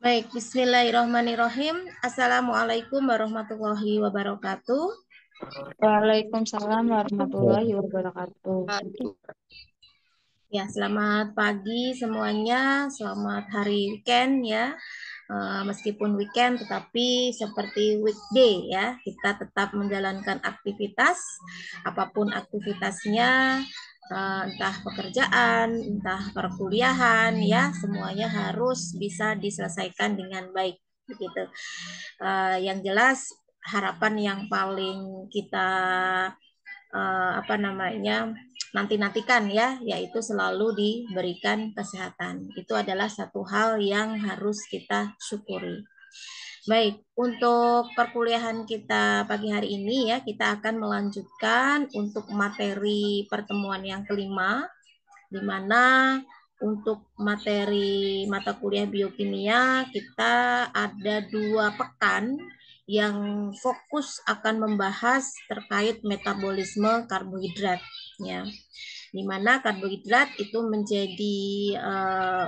Baik, bismillahirrahmanirrahim. Assalamualaikum warahmatullahi wabarakatuh. Waalaikumsalam warahmatullahi wabarakatuh. Ya, selamat pagi semuanya. Selamat hari weekend ya. Eh, meskipun weekend, tetapi seperti weekday ya, kita tetap menjalankan aktivitas, apapun aktivitasnya, Eh, entah pekerjaan, entah perkuliahan ya semuanya harus bisa diselesaikan dengan baik begitu. Eh, yang jelas harapan yang paling kita eh, apa namanya nanti-nantikan ya, yaitu selalu diberikan kesehatan. Itu adalah satu hal yang harus kita syukuri. Baik, untuk perkuliahan kita pagi hari ini ya, kita akan melanjutkan untuk materi pertemuan yang kelima, di mana untuk materi mata kuliah biokimia kita ada dua pekan yang fokus akan membahas terkait metabolisme karbohidrat ya. Di mana karbohidrat itu menjadi eh,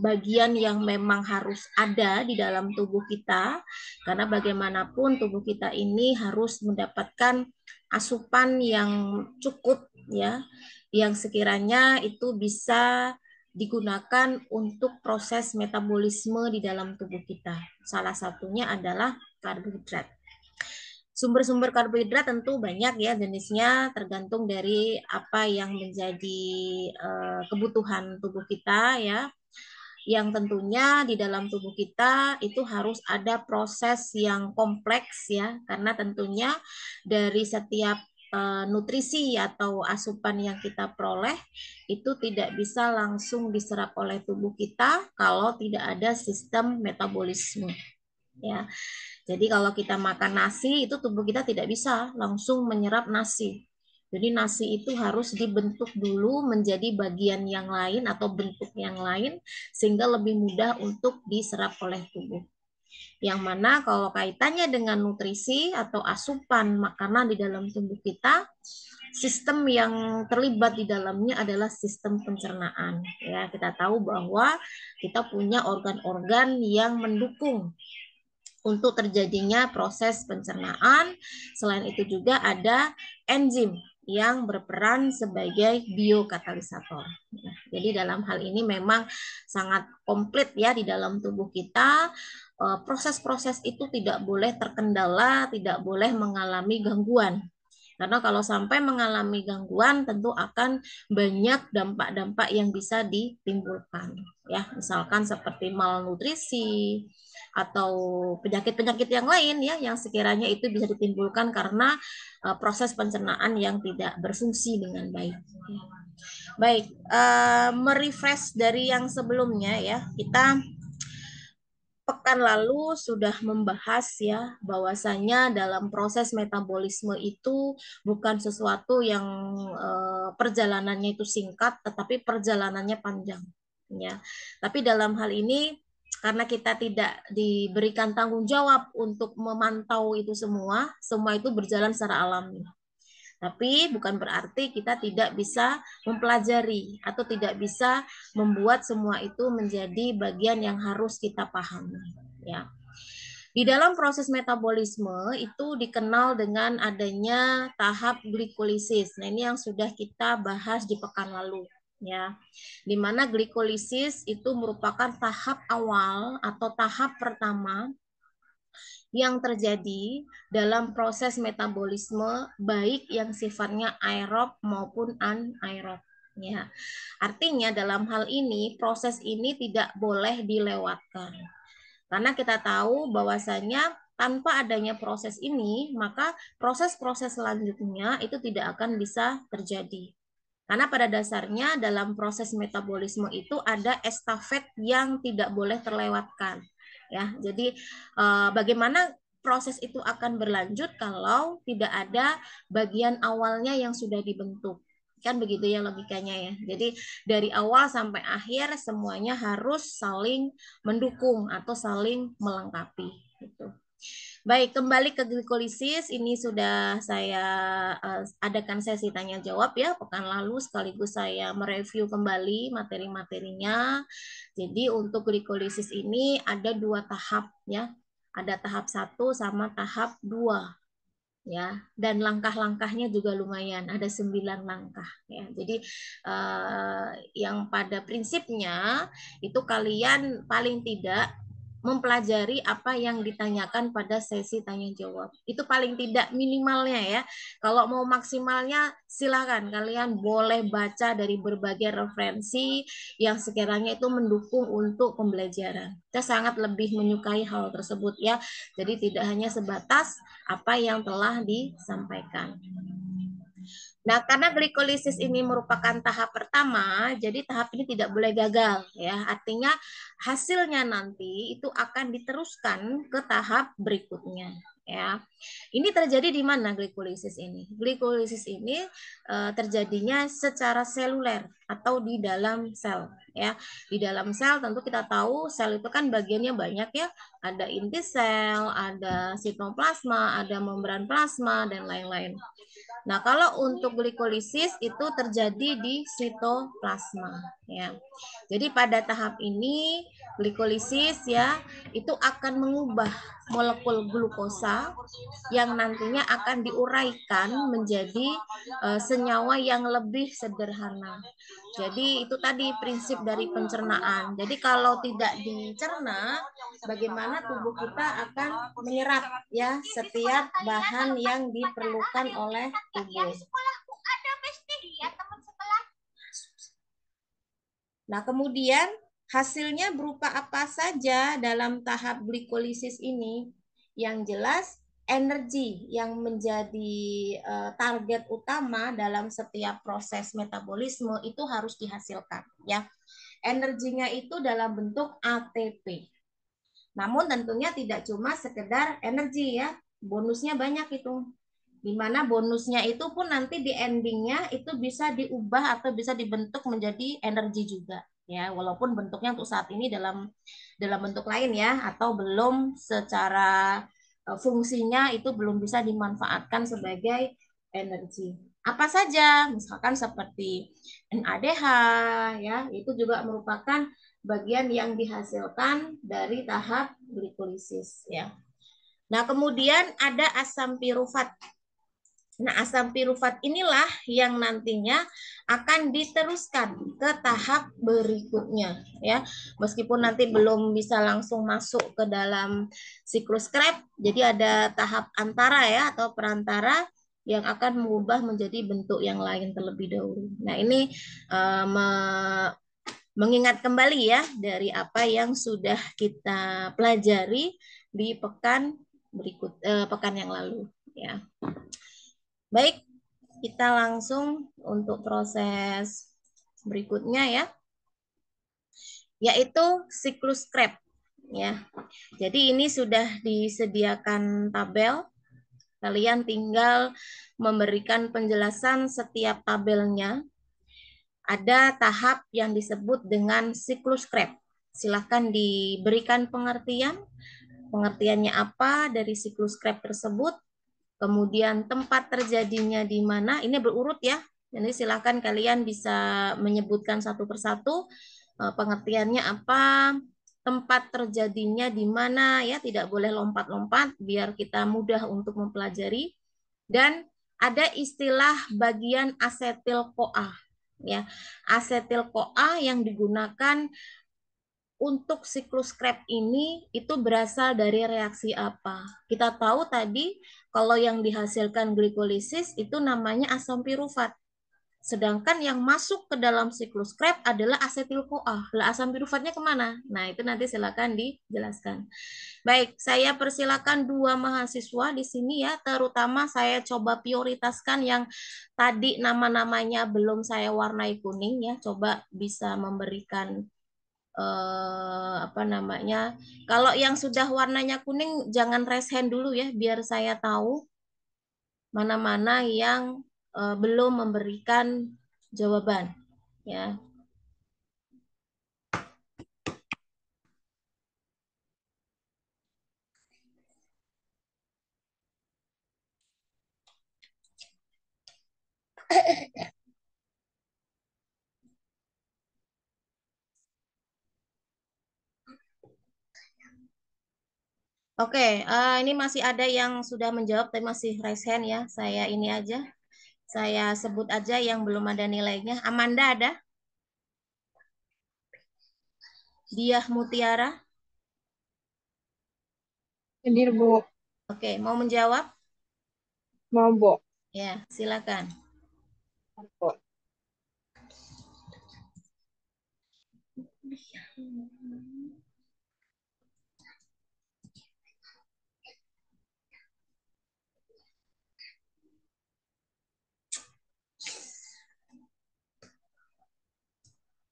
bagian yang memang harus ada di dalam tubuh kita karena bagaimanapun tubuh kita ini harus mendapatkan asupan yang cukup ya yang sekiranya itu bisa digunakan untuk proses metabolisme di dalam tubuh kita. Salah satunya adalah karbohidrat. Sumber-sumber karbohidrat tentu banyak ya jenisnya tergantung dari apa yang menjadi eh, kebutuhan tubuh kita ya yang tentunya di dalam tubuh kita itu harus ada proses yang kompleks ya karena tentunya dari setiap eh, nutrisi atau asupan yang kita peroleh itu tidak bisa langsung diserap oleh tubuh kita kalau tidak ada sistem metabolisme ya jadi kalau kita makan nasi itu tubuh kita tidak bisa langsung menyerap nasi jadi nasi itu harus dibentuk dulu menjadi bagian yang lain atau bentuk yang lain sehingga lebih mudah untuk diserap oleh tubuh. Yang mana kalau kaitannya dengan nutrisi atau asupan makanan di dalam tubuh kita, sistem yang terlibat di dalamnya adalah sistem pencernaan. Ya, kita tahu bahwa kita punya organ-organ yang mendukung untuk terjadinya proses pencernaan. Selain itu juga ada enzim yang berperan sebagai biokatalisator. Nah, jadi dalam hal ini memang sangat komplit ya di dalam tubuh kita. Eh, proses-proses itu tidak boleh terkendala, tidak boleh mengalami gangguan karena kalau sampai mengalami gangguan tentu akan banyak dampak-dampak yang bisa ditimbulkan ya. Misalkan seperti malnutrisi atau penyakit-penyakit yang lain ya yang sekiranya itu bisa ditimbulkan karena uh, proses pencernaan yang tidak berfungsi dengan baik. Baik, uh, merefresh dari yang sebelumnya ya. Kita pekan lalu sudah membahas ya bahwasanya dalam proses metabolisme itu bukan sesuatu yang eh, perjalanannya itu singkat tetapi perjalanannya panjang ya. Tapi dalam hal ini karena kita tidak diberikan tanggung jawab untuk memantau itu semua, semua itu berjalan secara alami. Tapi bukan berarti kita tidak bisa mempelajari atau tidak bisa membuat semua itu menjadi bagian yang harus kita pahami, ya. Di dalam proses metabolisme itu dikenal dengan adanya tahap glikolisis. Nah, ini yang sudah kita bahas di pekan lalu ya. Di mana glikolisis itu merupakan tahap awal atau tahap pertama yang terjadi dalam proses metabolisme baik yang sifatnya aerob maupun anaerob. Ya. Artinya dalam hal ini proses ini tidak boleh dilewatkan. Karena kita tahu bahwasanya tanpa adanya proses ini, maka proses-proses selanjutnya itu tidak akan bisa terjadi. Karena pada dasarnya dalam proses metabolisme itu ada estafet yang tidak boleh terlewatkan ya. Jadi uh, bagaimana proses itu akan berlanjut kalau tidak ada bagian awalnya yang sudah dibentuk. Kan begitu ya logikanya ya. Jadi dari awal sampai akhir semuanya harus saling mendukung atau saling melengkapi gitu. Baik, kembali ke glikolisis. Ini sudah saya eh, adakan sesi tanya jawab ya pekan lalu sekaligus saya mereview kembali materi-materinya. Jadi untuk glikolisis ini ada dua tahap ya. Ada tahap satu sama tahap dua ya dan langkah-langkahnya juga lumayan ada sembilan langkah ya jadi eh, yang pada prinsipnya itu kalian paling tidak mempelajari apa yang ditanyakan pada sesi tanya jawab. Itu paling tidak minimalnya ya. Kalau mau maksimalnya silakan kalian boleh baca dari berbagai referensi yang sekiranya itu mendukung untuk pembelajaran. kita sangat lebih menyukai hal tersebut ya. Jadi tidak hanya sebatas apa yang telah disampaikan. Nah, karena glikolisis ini merupakan tahap pertama, jadi tahap ini tidak boleh gagal ya. Artinya hasilnya nanti itu akan diteruskan ke tahap berikutnya ya. Ini terjadi di mana glikolisis ini? Glikolisis ini uh, terjadinya secara seluler atau di dalam sel ya. Di dalam sel tentu kita tahu sel itu kan bagiannya banyak ya. Ada inti sel, ada sitoplasma, ada membran plasma dan lain-lain. Nah, kalau untuk glikolisis itu terjadi di sitoplasma ya. Jadi pada tahap ini glikolisis ya itu akan mengubah molekul glukosa yang nantinya akan diuraikan menjadi uh, senyawa yang lebih sederhana. Jadi itu tadi prinsip dari pencernaan. Jadi kalau tidak dicerna, bagaimana tubuh kita akan menyerap ya setiap bahan yang diperlukan oleh tubuh. Nah, kemudian hasilnya berupa apa saja dalam tahap glikolisis ini? Yang jelas energi yang menjadi uh, target utama dalam setiap proses metabolisme itu harus dihasilkan ya. Energinya itu dalam bentuk ATP. Namun tentunya tidak cuma sekedar energi ya, bonusnya banyak itu. Di mana bonusnya itu pun nanti di endingnya itu bisa diubah atau bisa dibentuk menjadi energi juga ya walaupun bentuknya untuk saat ini dalam dalam bentuk lain ya atau belum secara E, fungsinya itu belum bisa dimanfaatkan sebagai energi. Apa saja, misalkan seperti NADH, ya, itu juga merupakan bagian yang dihasilkan dari tahap glikolisis, ya. Nah, kemudian ada asam pirufat. Nah, asam pirufat inilah yang nantinya akan diteruskan ke tahap berikutnya ya. Meskipun nanti belum bisa langsung masuk ke dalam siklus Krebs, jadi ada tahap antara ya atau perantara yang akan mengubah menjadi bentuk yang lain terlebih dahulu. Nah, ini uh, me mengingat kembali ya dari apa yang sudah kita pelajari di pekan berikut uh, pekan yang lalu ya. Baik, kita langsung untuk proses berikutnya ya. Yaitu siklus krep ya. Jadi ini sudah disediakan tabel. Kalian tinggal memberikan penjelasan setiap tabelnya. Ada tahap yang disebut dengan siklus krep. Silahkan diberikan pengertian pengertiannya apa dari siklus krep tersebut, kemudian tempat terjadinya di mana, ini berurut ya. Jadi silahkan kalian bisa menyebutkan satu persatu eh, pengertiannya apa, tempat terjadinya di mana ya, tidak boleh lompat-lompat biar kita mudah untuk mempelajari. Dan ada istilah bagian asetil koa ya. Asetil koa yang digunakan untuk siklus Krebs ini itu berasal dari reaksi apa? Kita tahu tadi kalau yang dihasilkan glikolisis itu namanya asam piruvat, Sedangkan yang masuk ke dalam siklus Krebs adalah asetil CoA. Lah asam piruvatnya kemana? Nah itu nanti silakan dijelaskan. Baik, saya persilakan dua mahasiswa di sini ya. Terutama saya coba prioritaskan yang tadi nama-namanya belum saya warnai kuning ya. Coba bisa memberikan eh, apa namanya kalau yang sudah warnanya kuning jangan raise hand dulu ya biar saya tahu mana-mana yang eh, belum memberikan jawaban ya Oke, okay, uh, eh, ini masih ada yang sudah menjawab tapi masih raise hand ya. Saya ini aja. Saya sebut aja yang belum ada nilainya. Amanda ada? Diah Mutiara? Hadir, Bu. Oke, okay, mau menjawab? Mau, Bu. Ya, silakan. Bu.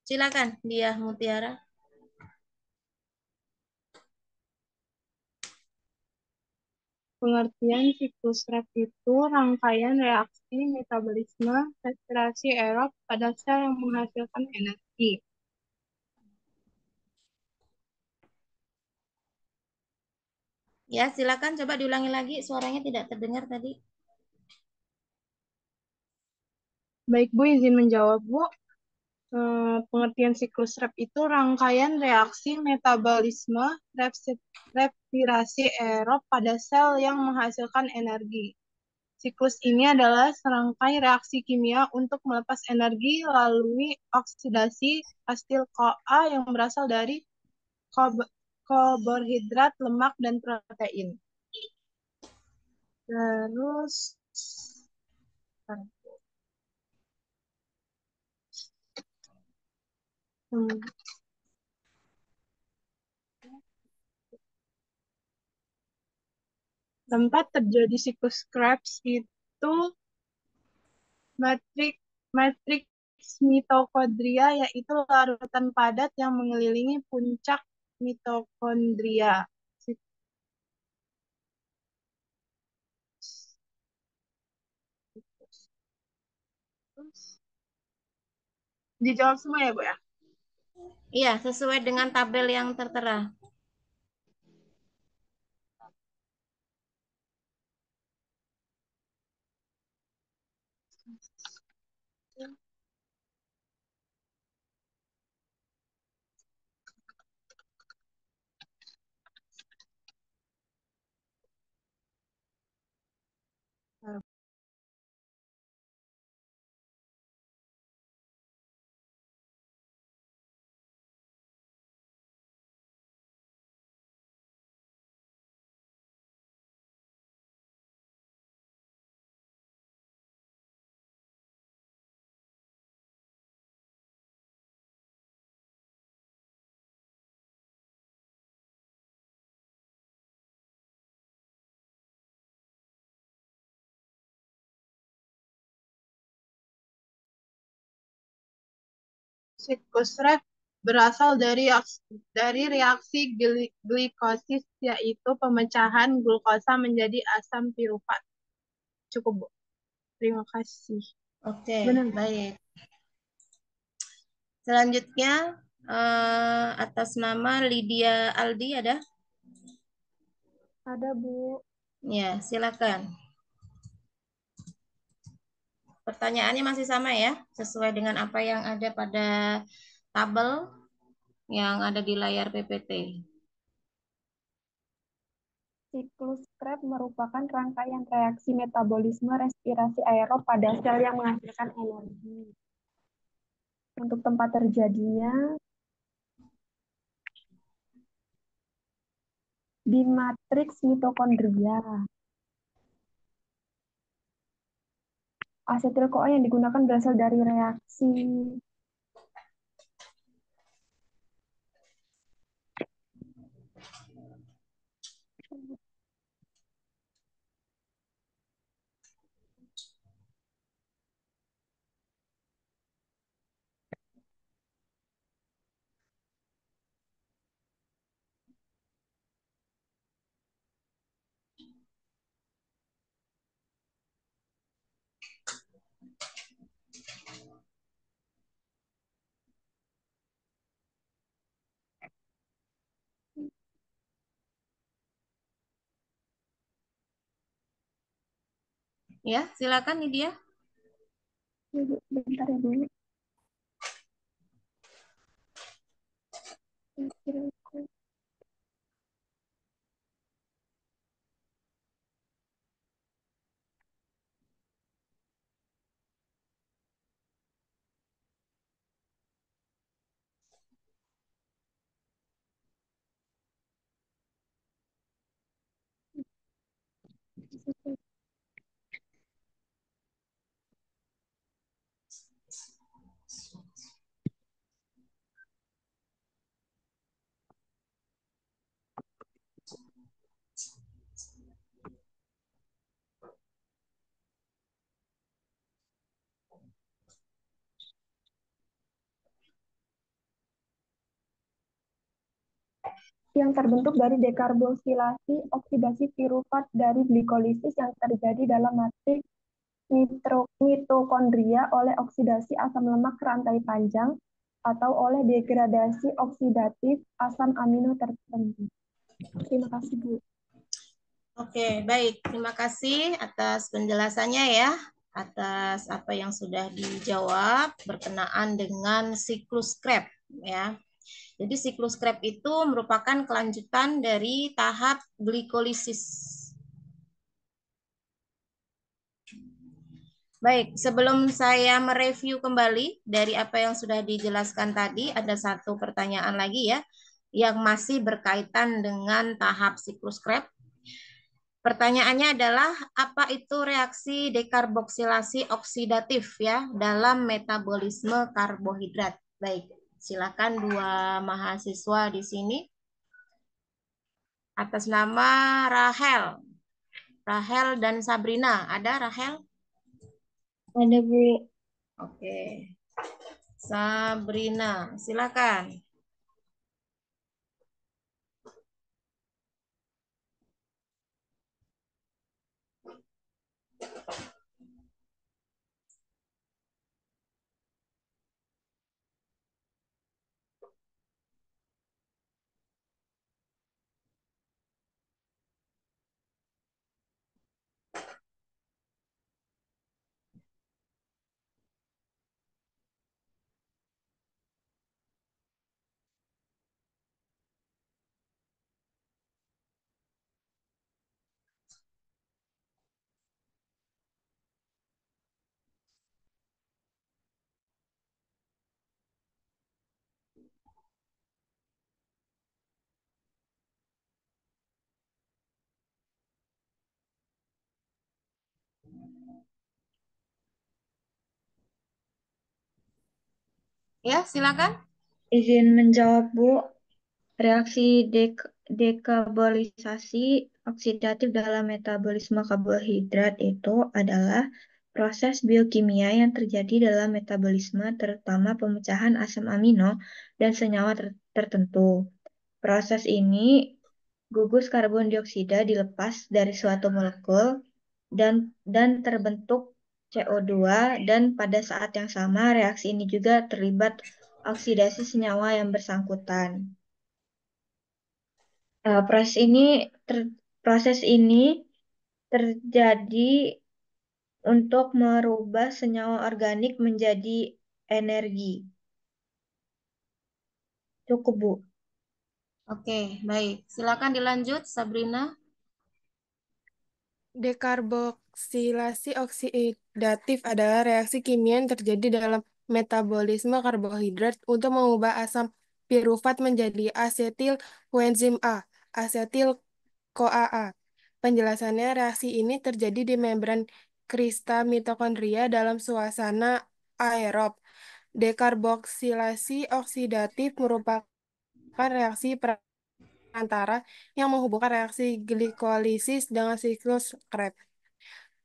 Silakan dia Mutiara. Pengertian siklus red itu rangkaian reaksi metabolisme respirasi aerob pada sel yang menghasilkan energi. Ya, silakan coba diulangi lagi suaranya tidak terdengar tadi. Baik, Bu, izin menjawab, Bu. Eh, pengertian siklus REP itu rangkaian reaksi metabolisme respirasi aerob pada sel yang menghasilkan energi. Siklus ini adalah serangkai reaksi kimia untuk melepas energi melalui oksidasi asil CoA yang berasal dari karbohidrat, lemak, dan protein. Terus, Hmm. Tempat terjadi siklus Krebs itu matrik matrik mitokondria yaitu larutan padat yang mengelilingi puncak mitokondria. Dijawab semua ya, Bu ya? Iya, sesuai dengan tabel yang tertera. sirkustref berasal dari dari reaksi glikosis yaitu pemecahan glukosa menjadi asam piruvat. Cukup, Bu. Terima kasih. Oke, okay, Benar. baik. Selanjutnya uh, atas nama Lydia Aldi ada? Ada, Bu. Ya, silakan. Pertanyaannya masih sama ya, sesuai dengan apa yang ada pada tabel yang ada di layar PPT. Siklus Krebs merupakan rangkaian reaksi metabolisme respirasi aerob pada sel yang menghasilkan energi. Untuk tempat terjadinya di matriks mitokondria. asetil koa yang digunakan berasal dari reaksi Ya, silakan Nidia. Bentar ya, Bu. yang terbentuk dari dekarboksilasi, oksidasi piruvat dari glikolisis yang terjadi dalam matriks mitokondria oleh oksidasi asam lemak rantai panjang atau oleh degradasi oksidatif asam amino tertentu. Terima kasih, Bu. Oke, baik. Terima kasih atas penjelasannya ya, atas apa yang sudah dijawab berkenaan dengan siklus Krebs ya. Jadi siklus Krebs itu merupakan kelanjutan dari tahap glikolisis. Baik, sebelum saya mereview kembali dari apa yang sudah dijelaskan tadi, ada satu pertanyaan lagi ya, yang masih berkaitan dengan tahap siklus Krebs. Pertanyaannya adalah apa itu reaksi dekarboksilasi oksidatif ya dalam metabolisme karbohidrat? Baik, Silakan dua mahasiswa di sini. Atas nama Rahel. Rahel dan Sabrina. Ada Rahel? Ada Bu. Oke. Sabrina, silakan. Ya, silakan. Izin menjawab, Bu. Reaksi dek dekabolisasi oksidatif dalam metabolisme karbohidrat itu adalah proses biokimia yang terjadi dalam metabolisme terutama pemecahan asam amino dan senyawa ter tertentu. Proses ini gugus karbon dioksida dilepas dari suatu molekul dan dan terbentuk CO2 dan pada saat yang sama reaksi ini juga terlibat oksidasi senyawa yang bersangkutan. Uh, proses ini ter, proses ini terjadi untuk merubah senyawa organik menjadi energi. Cukup, Bu. Oke, baik. Silakan dilanjut, Sabrina. Dekarbo Oksilasi oksidatif adalah reaksi kimia yang terjadi dalam metabolisme karbohidrat untuk mengubah asam pirufat menjadi asetil koenzim A, asetil CoA. Penjelasannya reaksi ini terjadi di membran kristal mitokondria dalam suasana aerob. Dekarboksilasi oksidatif merupakan reaksi perantara yang menghubungkan reaksi glikolisis dengan siklus Krebs.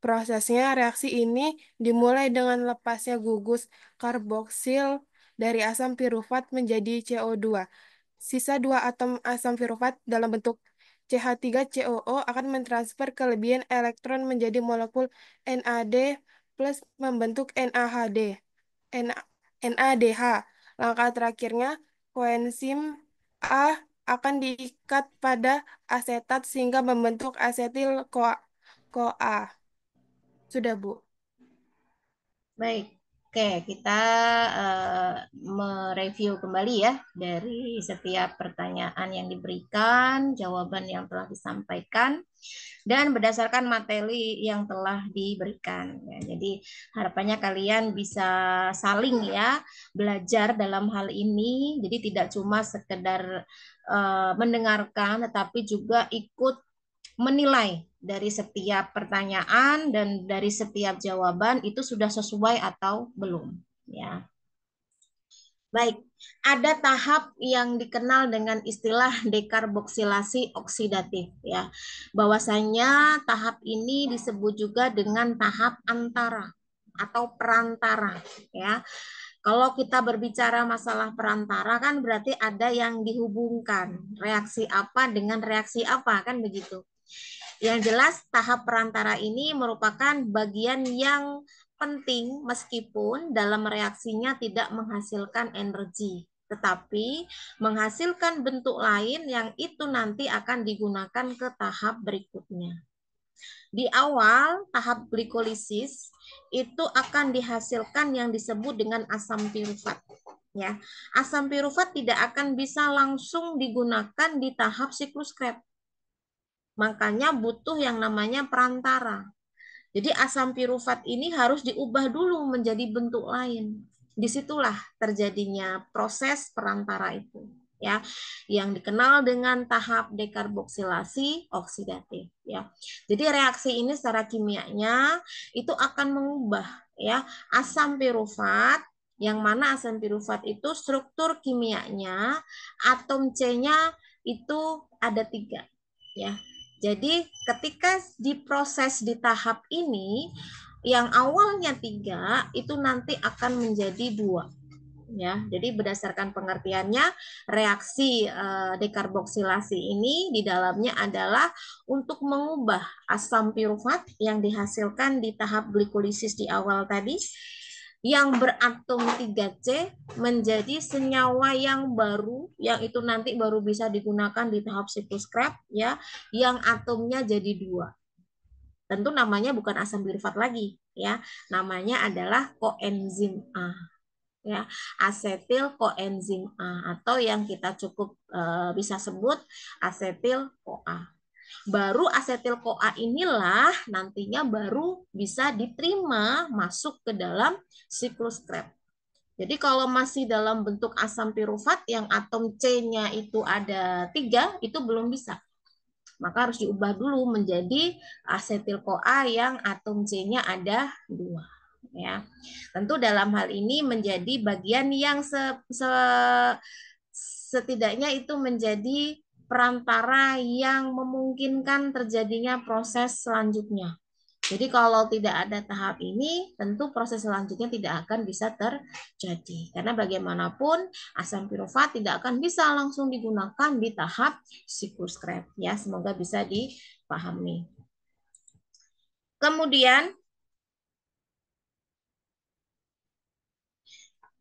Prosesnya reaksi ini dimulai dengan lepasnya gugus karboksil dari asam pirufat menjadi CO2. Sisa dua atom asam pirufat dalam bentuk CH3COO akan mentransfer kelebihan elektron menjadi molekul NAD plus membentuk NAHD. NADH. Langkah terakhirnya, koenzim A akan diikat pada asetat sehingga membentuk asetil-CoA. Sudah, Bu. Baik. Oke, kita uh, mereview kembali ya dari setiap pertanyaan yang diberikan, jawaban yang telah disampaikan, dan berdasarkan materi yang telah diberikan. Ya, jadi harapannya kalian bisa saling ya belajar dalam hal ini. Jadi tidak cuma sekedar uh, mendengarkan, tetapi juga ikut menilai dari setiap pertanyaan dan dari setiap jawaban itu sudah sesuai atau belum ya. Baik, ada tahap yang dikenal dengan istilah dekarboksilasi oksidatif ya. Bahwasanya tahap ini disebut juga dengan tahap antara atau perantara ya. Kalau kita berbicara masalah perantara kan berarti ada yang dihubungkan reaksi apa dengan reaksi apa kan begitu. Yang jelas tahap perantara ini merupakan bagian yang penting meskipun dalam reaksinya tidak menghasilkan energi, tetapi menghasilkan bentuk lain yang itu nanti akan digunakan ke tahap berikutnya. Di awal tahap glikolisis itu akan dihasilkan yang disebut dengan asam piruvat. Ya, asam piruvat tidak akan bisa langsung digunakan di tahap siklus Krebs Makanya butuh yang namanya perantara. Jadi asam pirufat ini harus diubah dulu menjadi bentuk lain. Disitulah terjadinya proses perantara itu ya yang dikenal dengan tahap dekarboksilasi oksidatif ya. Jadi reaksi ini secara kimianya itu akan mengubah ya asam pirufat yang mana asam pirufat itu struktur kimianya atom C-nya itu ada tiga ya jadi ketika diproses di tahap ini, yang awalnya tiga itu nanti akan menjadi dua. Ya, jadi berdasarkan pengertiannya reaksi uh, dekarboksilasi ini di dalamnya adalah untuk mengubah asam piruvat yang dihasilkan di tahap glikolisis di awal tadi yang beratom 3C menjadi senyawa yang baru yang itu nanti baru bisa digunakan di tahap siklus Krebs ya yang atomnya jadi dua tentu namanya bukan asam birfat lagi ya namanya adalah koenzim A ya asetil koenzim A atau yang kita cukup uh, bisa sebut asetil CoA Baru asetil koa inilah nantinya baru bisa diterima masuk ke dalam siklus Krebs. Jadi kalau masih dalam bentuk asam pirufat yang atom C-nya itu ada tiga, itu belum bisa. Maka harus diubah dulu menjadi asetil koa yang atom C-nya ada dua. Ya, tentu dalam hal ini menjadi bagian yang se, se, setidaknya itu menjadi perantara yang memungkinkan terjadinya proses selanjutnya. Jadi kalau tidak ada tahap ini, tentu proses selanjutnya tidak akan bisa terjadi. Karena bagaimanapun asam pirufat tidak akan bisa langsung digunakan di tahap siklus Krebs ya. Semoga bisa dipahami. Kemudian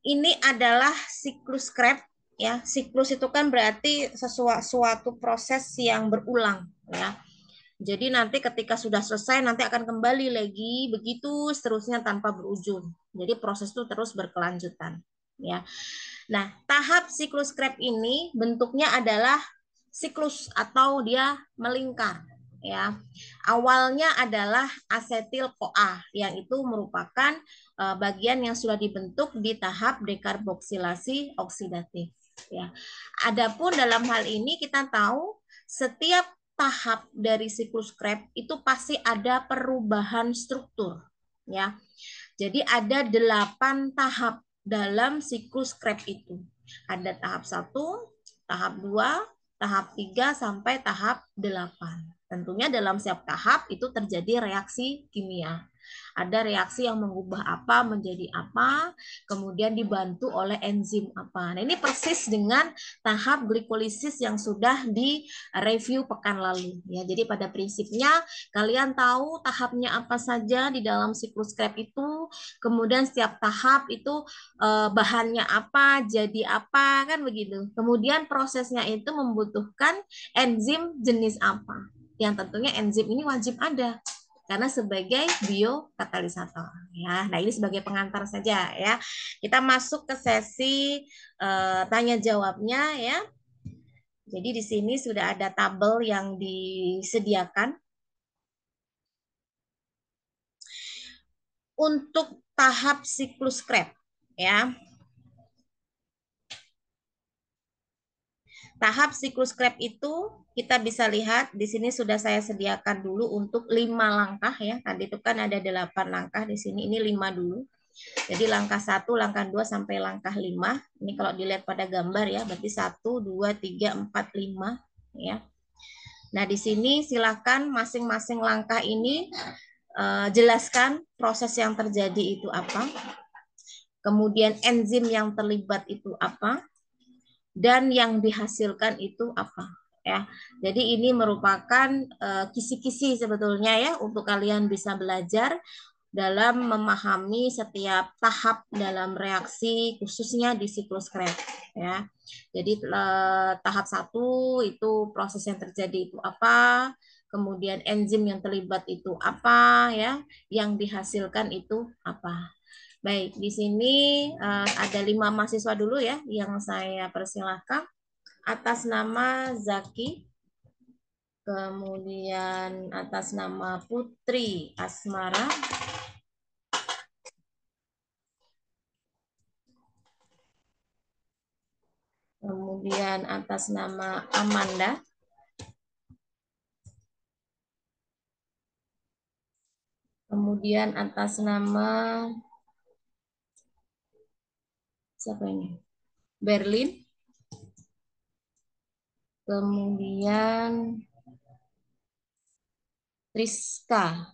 ini adalah siklus Krebs ya siklus itu kan berarti sesuatu suatu proses yang berulang ya jadi nanti ketika sudah selesai nanti akan kembali lagi begitu seterusnya tanpa berujung jadi proses itu terus berkelanjutan ya nah tahap siklus krep ini bentuknya adalah siklus atau dia melingkar ya awalnya adalah asetil koa yang itu merupakan eh, bagian yang sudah dibentuk di tahap dekarboksilasi oksidatif Ya. Adapun dalam hal ini kita tahu setiap tahap dari siklus Krebs itu pasti ada perubahan struktur, ya. Jadi ada delapan tahap dalam siklus Krebs itu. Ada tahap satu, tahap dua, tahap tiga sampai tahap delapan. Tentunya dalam setiap tahap itu terjadi reaksi kimia. Ada reaksi yang mengubah apa menjadi apa, kemudian dibantu oleh enzim apa. Nah, ini persis dengan tahap glikolisis yang sudah di review pekan lalu ya. Jadi pada prinsipnya kalian tahu tahapnya apa saja di dalam siklus Krebs itu, kemudian setiap tahap itu eh, bahannya apa, jadi apa kan begitu. Kemudian prosesnya itu membutuhkan enzim jenis apa yang tentunya enzim ini wajib ada karena sebagai biokatalisator ya. Nah, ini sebagai pengantar saja ya. Kita masuk ke sesi uh, tanya jawabnya ya. Jadi di sini sudah ada tabel yang disediakan. Untuk tahap siklus krep ya. Tahap siklus krep itu kita bisa lihat di sini sudah saya sediakan dulu untuk lima langkah ya. Tadi itu kan ada delapan langkah di sini, ini lima dulu. Jadi langkah satu, langkah dua sampai langkah lima. Ini kalau dilihat pada gambar ya, berarti satu, dua, tiga, empat, lima. Ya. Nah, di sini silakan masing-masing langkah ini uh, jelaskan proses yang terjadi itu apa. Kemudian enzim yang terlibat itu apa dan yang dihasilkan itu apa ya. Jadi ini merupakan eh, kisi-kisi uh, sebetulnya ya untuk kalian bisa belajar dalam memahami setiap tahap dalam reaksi khususnya di siklus Krebs ya. Jadi uh, tahap satu itu proses yang terjadi itu apa, kemudian enzim yang terlibat itu apa ya, yang dihasilkan itu apa Baik, di sini uh, ada lima mahasiswa dulu ya yang saya persilahkan atas nama Zaki, kemudian atas nama Putri Asmara, kemudian atas nama Amanda, kemudian atas nama siapa ini? Berlin. Kemudian Triska.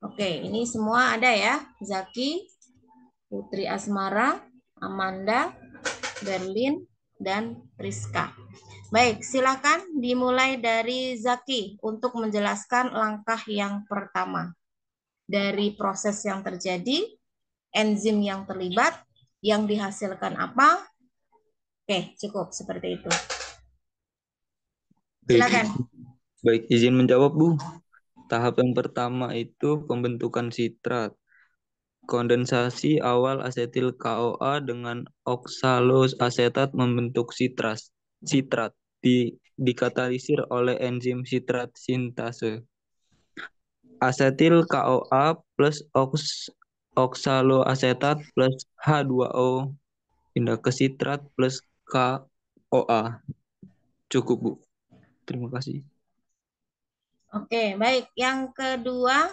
Oke, ini semua ada ya. Zaki, Putri Asmara, Amanda, Berlin, dan Triska. Baik, silakan dimulai dari Zaki untuk menjelaskan langkah yang pertama dari proses yang terjadi enzim yang terlibat, yang dihasilkan apa. Oke, cukup seperti itu. Silakan. Baik, izin menjawab, Bu. Tahap yang pertama itu pembentukan sitrat. Kondensasi awal asetil KOA dengan oksalos asetat membentuk sitras, sitrat di, dikatalisir oleh enzim sitrat sintase. Asetil KOA plus oks, oksaloasetat plus H2O pindah ke sitrat plus KOA. Cukup, Bu. Terima kasih. Oke, baik. Yang kedua,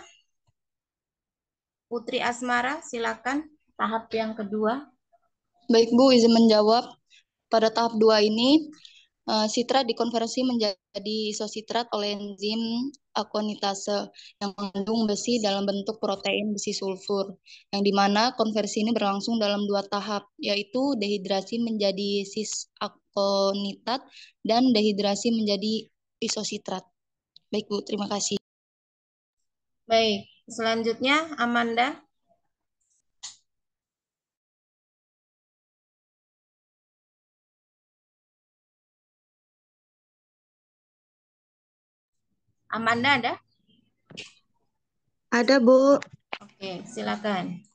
Putri Asmara, silakan. Tahap yang kedua. Baik, Bu, izin menjawab. Pada tahap dua ini, sitrat eh, dikonversi menjadi isositrat oleh enzim akonitase yang mengandung besi dalam bentuk protein besi sulfur, yang dimana konversi ini berlangsung dalam dua tahap, yaitu dehidrasi menjadi sis akonitat dan dehidrasi menjadi isositrat. Baik Bu, terima kasih. Baik, selanjutnya Amanda. Amanda ada? Ada, Bu. Oke, silakan.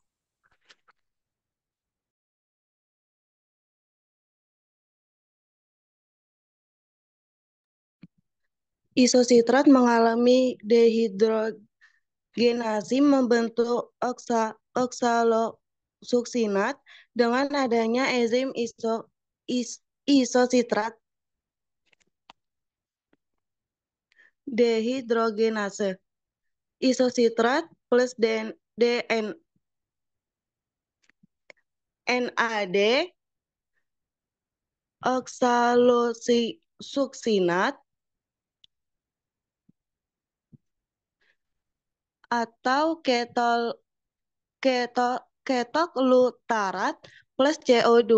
Isositrat mengalami dehidrogenasi membentuk oksa, oksalosuccinat dengan adanya enzim iso, is, isositrat dehidrogenase. Isositrat plus DN, NAD oksalosuksinat atau ketol keto, ketok lutarat plus CO2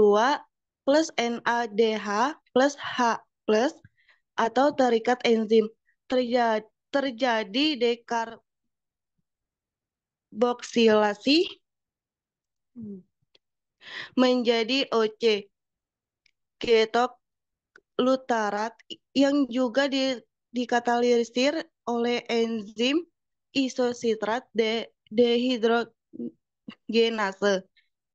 plus NADH plus H plus atau terikat enzim terjadi, terjadi dekarboksilasi menjadi OC ketok lutarat yang juga di, dikatalisir oleh enzim isositrat de, dehidrogenase.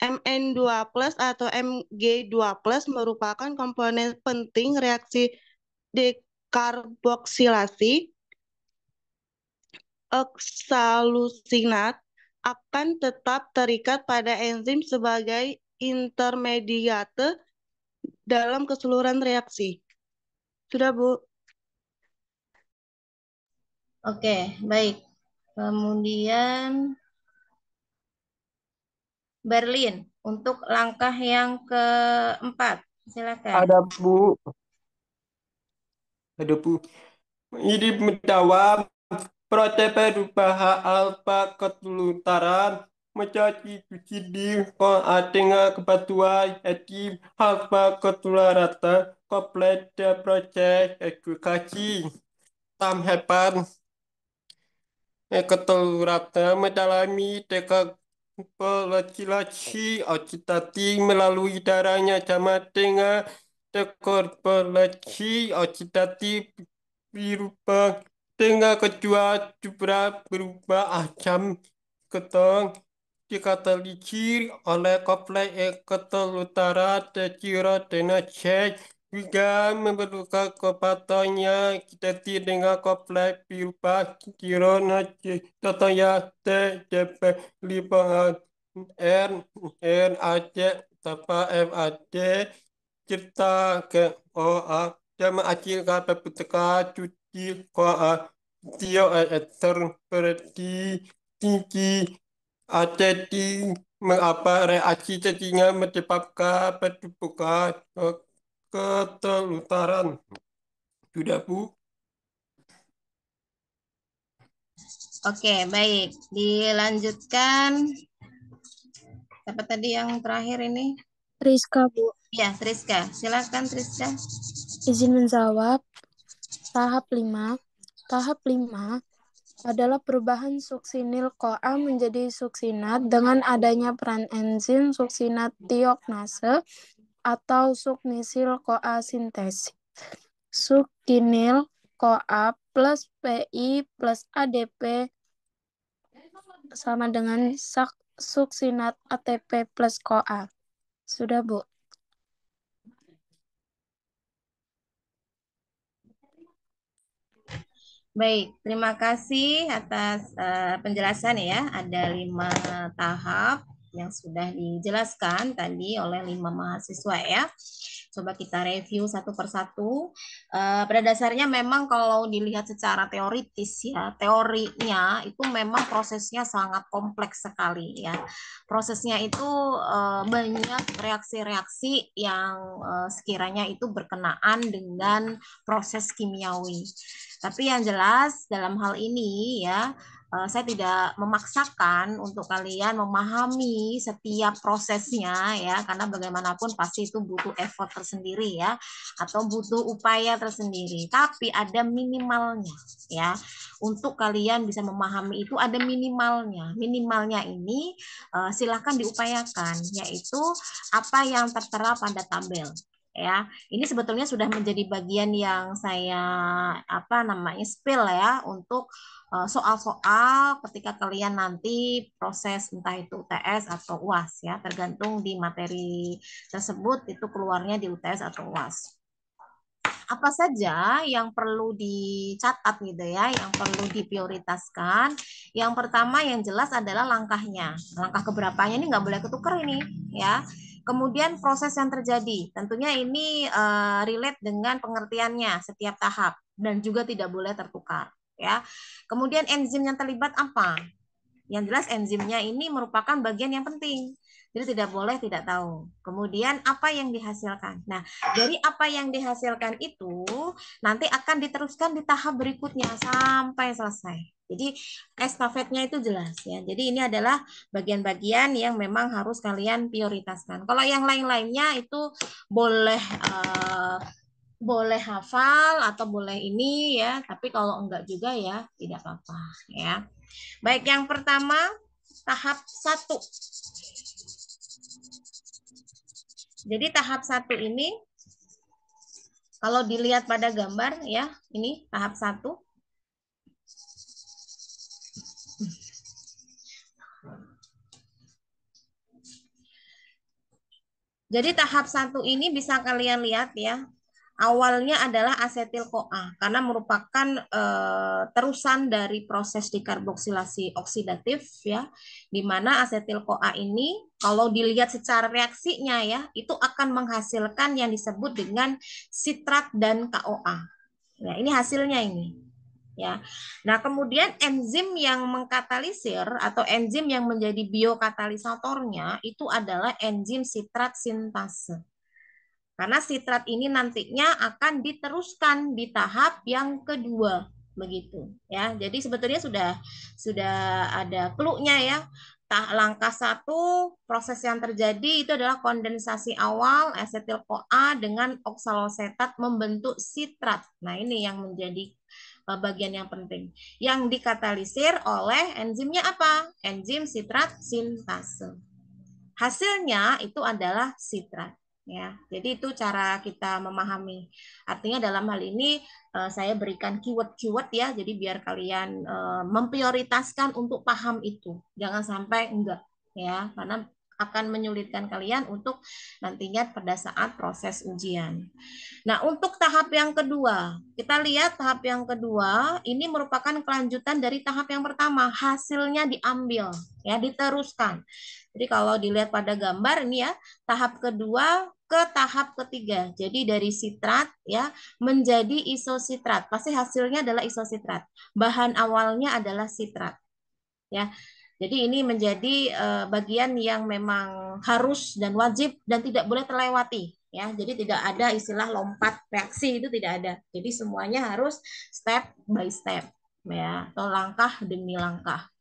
MN2 plus atau Mg2 plus merupakan komponen penting reaksi de karboksilasi oksalusinat akan tetap terikat pada enzim sebagai intermediate dalam keseluruhan reaksi. Sudah, Bu? Oke, baik. Kemudian Berlin untuk langkah yang keempat. Silakan. Ada, Bu. Aduh, ini menjawab protein hal alfa ketulutaran. Mencaci cuci di atinga kebatuan eti alfa ketularata komplit proyek edukasi tam hepan Ketulurata mendalami teka dekat pelaki tati melalui darahnya jamat dengan terkorporasi ocitati birupa tengah kecuali jumlah berubah acam ah, ketong licir oleh kompleks ekotol utara tercira dengan seks juga memerlukan kompatonya kita dengan kompleks berupa kirona n a c R m a c cipta ke oa tema acil kata puteka cuci koa tio eter pereti tiki ateti mengapa reaksi cacingnya menyebabkan ke ketelutaran sudah bu Oke, baik. Dilanjutkan. Siapa tadi yang terakhir ini? Triska, Bu. Ya, Triska. Silakan, Triska. Izin menjawab. Tahap 5. Tahap 5 adalah perubahan suksinil koa menjadi suksinat dengan adanya peran enzim suksinat tioknase atau suksinil koa sintesis. Sukinil koa plus PI plus ADP sama dengan suksinat ATP plus koa. Sudah, Bu. Baik, terima kasih atas uh, penjelasan ya. Ada lima tahap yang sudah dijelaskan tadi oleh lima mahasiswa ya. Coba kita review satu persatu. Uh, pada dasarnya memang kalau dilihat secara teoritis ya, teorinya itu memang prosesnya sangat kompleks sekali ya. Prosesnya itu uh, banyak reaksi-reaksi yang uh, sekiranya itu berkenaan dengan proses kimiawi. Tapi yang jelas dalam hal ini ya Eh, saya tidak memaksakan untuk kalian memahami setiap prosesnya ya karena bagaimanapun pasti itu butuh effort tersendiri ya atau butuh upaya tersendiri tapi ada minimalnya ya untuk kalian bisa memahami itu ada minimalnya minimalnya ini eh, silahkan diupayakan yaitu apa yang tertera pada tabel ya ini sebetulnya sudah menjadi bagian yang saya apa namanya spill ya untuk Eh, soal-soal ketika kalian nanti proses entah itu UTS atau UAS ya, tergantung di materi tersebut itu keluarnya di UTS atau UAS. Apa saja yang perlu dicatat gitu ya, yang perlu diprioritaskan. Yang pertama yang jelas adalah langkahnya. Langkah keberapanya ini nggak boleh ketuker ini ya. Kemudian proses yang terjadi, tentunya ini eh, relate dengan pengertiannya setiap tahap dan juga tidak boleh tertukar ya. Kemudian enzim yang terlibat apa? Yang jelas enzimnya ini merupakan bagian yang penting. Jadi tidak boleh tidak tahu. Kemudian apa yang dihasilkan? Nah, dari apa yang dihasilkan itu nanti akan diteruskan di tahap berikutnya sampai selesai. Jadi estafetnya itu jelas ya. Jadi ini adalah bagian-bagian yang memang harus kalian prioritaskan. Kalau yang lain-lainnya itu boleh uh, boleh hafal atau boleh ini ya, tapi kalau enggak juga ya tidak apa-apa ya. Baik, yang pertama tahap satu. Jadi tahap satu ini kalau dilihat pada gambar ya, ini tahap satu. Jadi tahap satu ini bisa kalian lihat ya, awalnya adalah asetil CoA karena merupakan e, terusan dari proses dikarboksilasi oksidatif ya di mana asetil CoA ini kalau dilihat secara reaksinya ya itu akan menghasilkan yang disebut dengan sitrat dan KOA. ya nah, ini hasilnya ini. Ya. Nah, kemudian enzim yang mengkatalisir atau enzim yang menjadi biokatalisatornya itu adalah enzim sitrat sintase. Karena sitrat ini nantinya akan diteruskan di tahap yang kedua begitu ya. Jadi sebetulnya sudah sudah ada peluknya ya. Tah, langkah satu proses yang terjadi itu adalah kondensasi awal esetil CoA dengan oksalosetat membentuk sitrat. Nah ini yang menjadi eh, bagian yang penting. Yang dikatalisir oleh enzimnya apa? Enzim sitrat sintase. Hasilnya itu adalah sitrat ya. Jadi itu cara kita memahami. Artinya dalam hal ini eh, saya berikan keyword-keyword ya, jadi biar kalian eh, memprioritaskan untuk paham itu. Jangan sampai enggak ya, karena akan menyulitkan kalian untuk nantinya pada saat proses ujian. Nah, untuk tahap yang kedua, kita lihat tahap yang kedua ini merupakan kelanjutan dari tahap yang pertama, hasilnya diambil ya, diteruskan. Jadi kalau dilihat pada gambar ini ya, tahap kedua ke tahap ketiga. Jadi dari sitrat ya menjadi isositrat. Pasti hasilnya adalah isositrat. Bahan awalnya adalah sitrat. Ya. Jadi ini menjadi eh, bagian yang memang harus dan wajib dan tidak boleh terlewati ya. Jadi tidak ada istilah lompat reaksi itu tidak ada. Jadi semuanya harus step by step ya atau langkah demi langkah.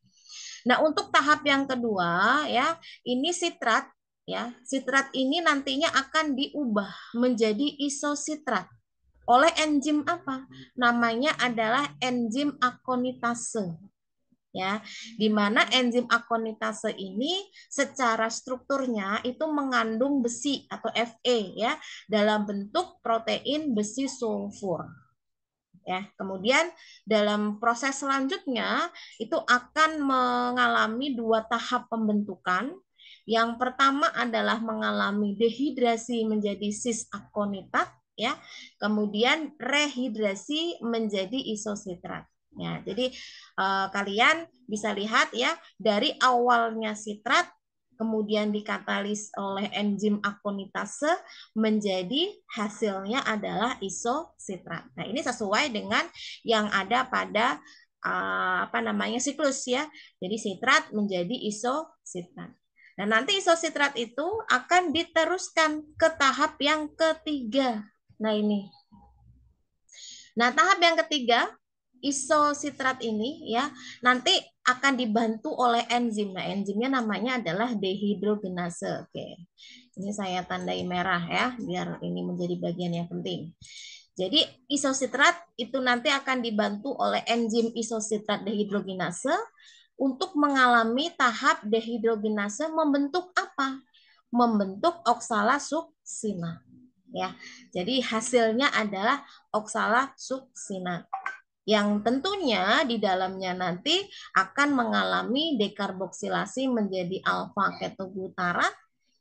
Nah, untuk tahap yang kedua ya, ini sitrat ya. Sitrat ini nantinya akan diubah menjadi isositrat oleh enzim apa? Namanya adalah enzim akonitase. Ya, di mana enzim akonitase ini secara strukturnya itu mengandung besi atau Fe ya dalam bentuk protein besi sulfur ya. Kemudian dalam proses selanjutnya itu akan mengalami dua tahap pembentukan. Yang pertama adalah mengalami dehidrasi menjadi sis akonitat ya. Kemudian rehidrasi menjadi isositrat. Ya, jadi eh, kalian bisa lihat ya dari awalnya sitrat kemudian dikatalis oleh enzim akonitase menjadi hasilnya adalah isositrat. Nah, ini sesuai dengan yang ada pada eh, apa namanya siklus ya. Jadi sitrat menjadi isositrat. Nah, nanti isositrat itu akan diteruskan ke tahap yang ketiga. Nah, ini. Nah, tahap yang ketiga isositrat ini ya nanti akan dibantu oleh enzim. Nah, enzimnya namanya adalah dehidrogenase. Oke. Ini saya tandai merah ya, biar ini menjadi bagian yang penting. Jadi isositrat itu nanti akan dibantu oleh enzim isositrat dehidrogenase untuk mengalami tahap dehidrogenase membentuk apa? Membentuk oksala suksina. Ya. Jadi hasilnya adalah oksala suksina yang tentunya di dalamnya nanti akan mengalami dekarboksilasi menjadi alfa ketoglutarat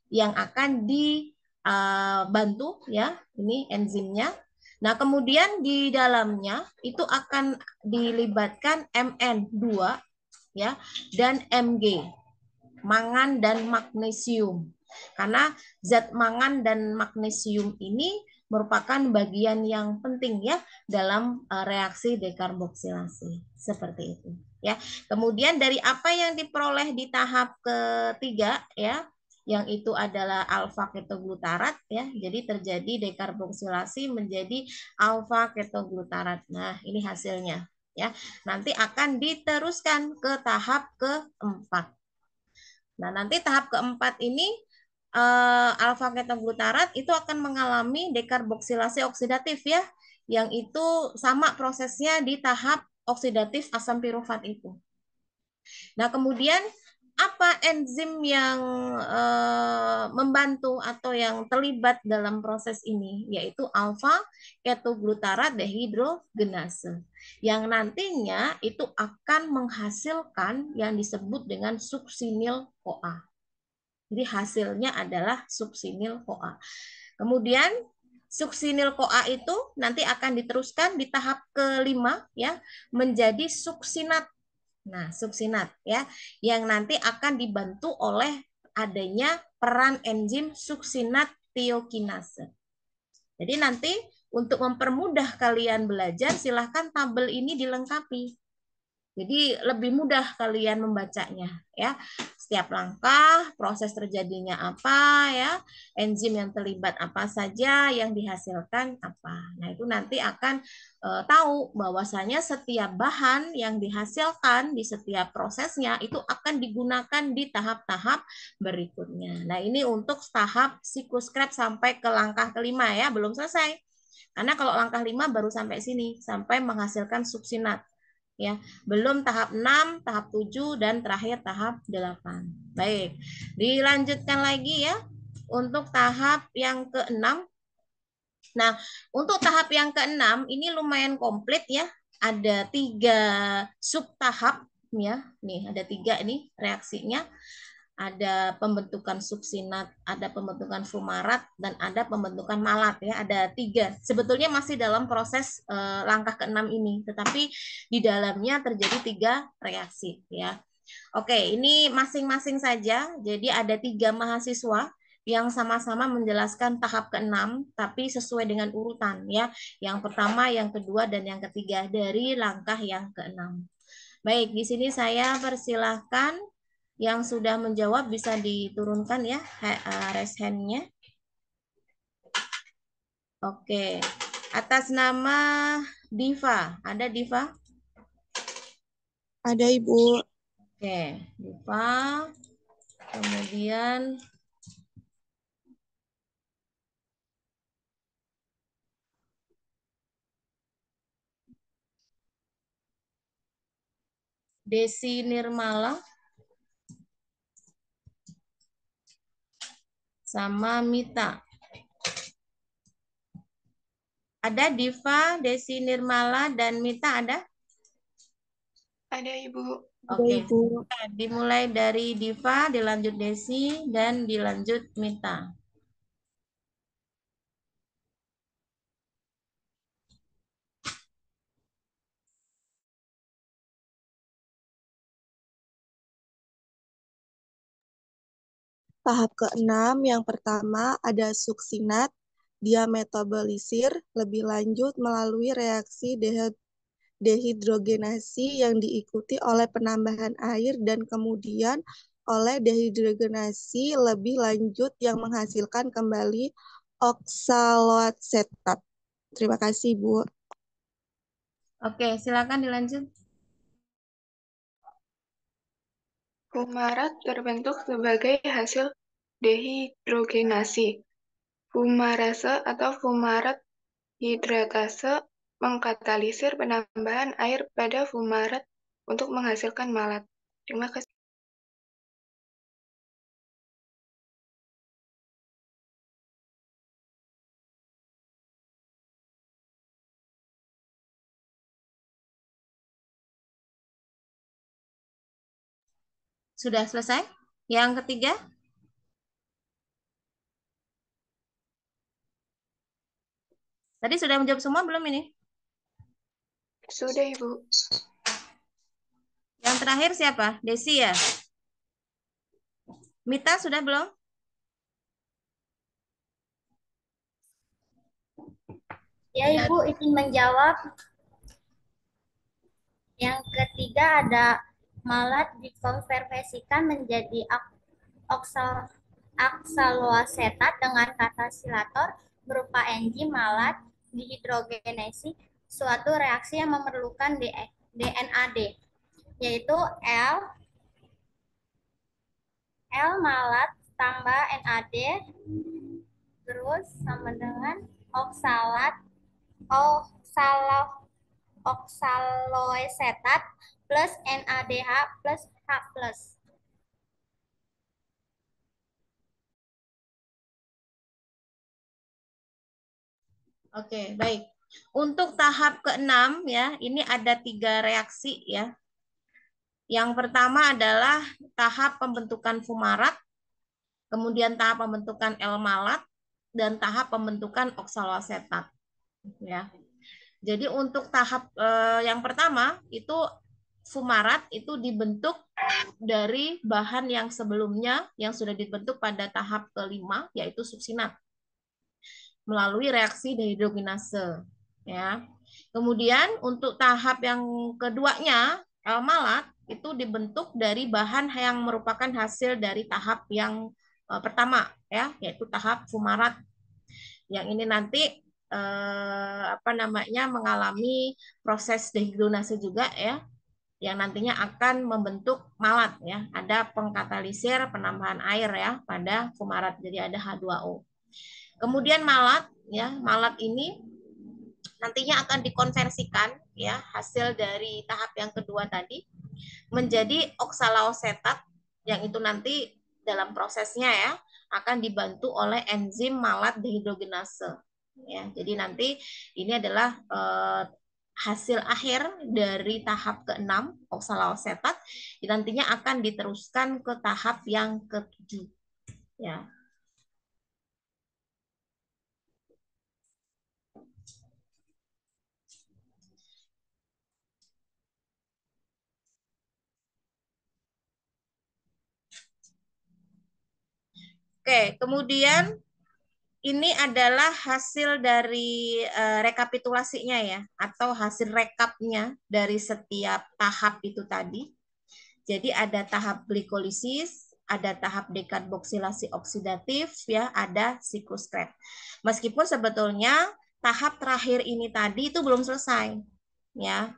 yang akan dibantu eh, ya ini enzimnya. Nah, kemudian di dalamnya itu akan dilibatkan MN2 ya dan Mg mangan dan magnesium. Karena zat mangan dan magnesium ini merupakan bagian yang penting ya dalam eh, reaksi dekarboksilasi seperti itu ya. Kemudian dari apa yang diperoleh di tahap ketiga ya yang itu adalah alfa ketoglutarat ya. Jadi terjadi dekarboksilasi menjadi alfa ketoglutarat. Nah, ini hasilnya ya. Nanti akan diteruskan ke tahap keempat. Nah, nanti tahap keempat ini uh, eh, alfa ketoglutarat itu akan mengalami dekarboksilasi oksidatif ya, yang itu sama prosesnya di tahap oksidatif asam pirufat itu. Nah, kemudian apa enzim yang e, membantu atau yang terlibat dalam proses ini yaitu alfa ketoglutarat dehidrogenase yang nantinya itu akan menghasilkan yang disebut dengan succinyl CoA. Jadi hasilnya adalah subsinil koa. Kemudian subsinil koa itu nanti akan diteruskan di tahap kelima ya menjadi subsinat. Nah, subsinat ya yang nanti akan dibantu oleh adanya peran enzim subsinat tiokinase. Jadi nanti untuk mempermudah kalian belajar silahkan tabel ini dilengkapi jadi lebih mudah kalian membacanya ya. Setiap langkah, proses terjadinya apa ya, enzim yang terlibat apa saja, yang dihasilkan apa. Nah, itu nanti akan e, tahu bahwasanya setiap bahan yang dihasilkan di setiap prosesnya itu akan digunakan di tahap-tahap berikutnya. Nah, ini untuk tahap siklus Krebs sampai ke langkah kelima ya, belum selesai. Karena kalau langkah lima baru sampai sini, sampai menghasilkan subsinat ya. Belum tahap 6, tahap 7 dan terakhir tahap 8. Baik. Dilanjutkan lagi ya untuk tahap yang keenam. Nah, untuk tahap yang keenam ini lumayan komplit ya. Ada tiga sub tahap ya. Nih, ada tiga ini reaksinya ada pembentukan subsinat, ada pembentukan fumarat, dan ada pembentukan malat ya, ada tiga. Sebetulnya masih dalam proses uh, langkah keenam ini, tetapi di dalamnya terjadi tiga reaksi ya. Oke, ini masing-masing saja. Jadi ada tiga mahasiswa yang sama-sama menjelaskan tahap keenam, tapi sesuai dengan urutan ya. Yang pertama, yang kedua, dan yang ketiga dari langkah yang keenam. Baik, di sini saya persilahkan yang sudah menjawab bisa diturunkan ya eh, raise hand-nya. Oke. Atas nama Diva, ada Diva? Ada Ibu. Oke, Diva. Kemudian Desi Nirmala. sama Mita. Ada Diva, Desi Nirmala, dan Mita ada? Ada Ibu. Oke, okay. dimulai dari Diva, dilanjut Desi, dan dilanjut Mita. Tahap keenam yang pertama ada suksinat, dia metabolisir lebih lanjut melalui reaksi dehidrogenasi yang diikuti oleh penambahan air dan kemudian oleh dehidrogenasi lebih lanjut yang menghasilkan kembali oksaloasetat. Terima kasih, Bu. Oke, silakan dilanjut. Fumarat terbentuk sebagai hasil dehidrogenasi. Fumarase atau fumarat hidratase mengkatalisir penambahan air pada fumarat untuk menghasilkan malat. Terima kasih. Sudah selesai? Yang ketiga? Tadi sudah menjawab semua belum ini? Sudah, Ibu. Yang terakhir siapa? Desi ya? Mita sudah belum? Ya, Ibu Itu menjawab. Yang ketiga ada malat dikonversikan menjadi oksal aksaloasetat dengan katalisator berupa enzim malat dihidrogenasi suatu reaksi yang memerlukan DNAD e, yaitu L L malat tambah NAD terus sama dengan oksalat oksalo oksaloesetat plus NADH plus H plus. Oke, baik. Untuk tahap keenam ya, ini ada tiga reaksi ya. Yang pertama adalah tahap pembentukan fumarat, kemudian tahap pembentukan L-malat, dan tahap pembentukan oksaloasetat. Ya. Jadi untuk tahap eh, yang pertama itu fumarat itu dibentuk dari bahan yang sebelumnya yang sudah dibentuk pada tahap kelima yaitu subsinat melalui reaksi dehidrogenase ya. Kemudian untuk tahap yang keduanya malat itu dibentuk dari bahan yang merupakan hasil dari tahap yang eh, pertama ya yaitu tahap fumarat. Yang ini nanti eh, apa namanya mengalami proses dehidrogenase juga ya yang nantinya akan membentuk malat ya. Ada pengkatalisir penambahan air ya pada fumarat. Jadi ada H2O. Kemudian malat ya, malat ini nantinya akan dikonversikan ya hasil dari tahap yang kedua tadi menjadi oksalaosetat yang itu nanti dalam prosesnya ya akan dibantu oleh enzim malat dehidrogenase ya. Jadi nanti ini adalah eh, hasil akhir dari tahap ke-6 nantinya akan diteruskan ke tahap yang ke-7. Ya. Oke, kemudian ini adalah hasil dari uh, rekapitulasinya ya atau hasil rekapnya dari setiap tahap itu tadi. Jadi ada tahap glikolisis, ada tahap dekarboksilasi oksidatif ya, ada siklus Krebs. Meskipun sebetulnya tahap terakhir ini tadi itu belum selesai ya.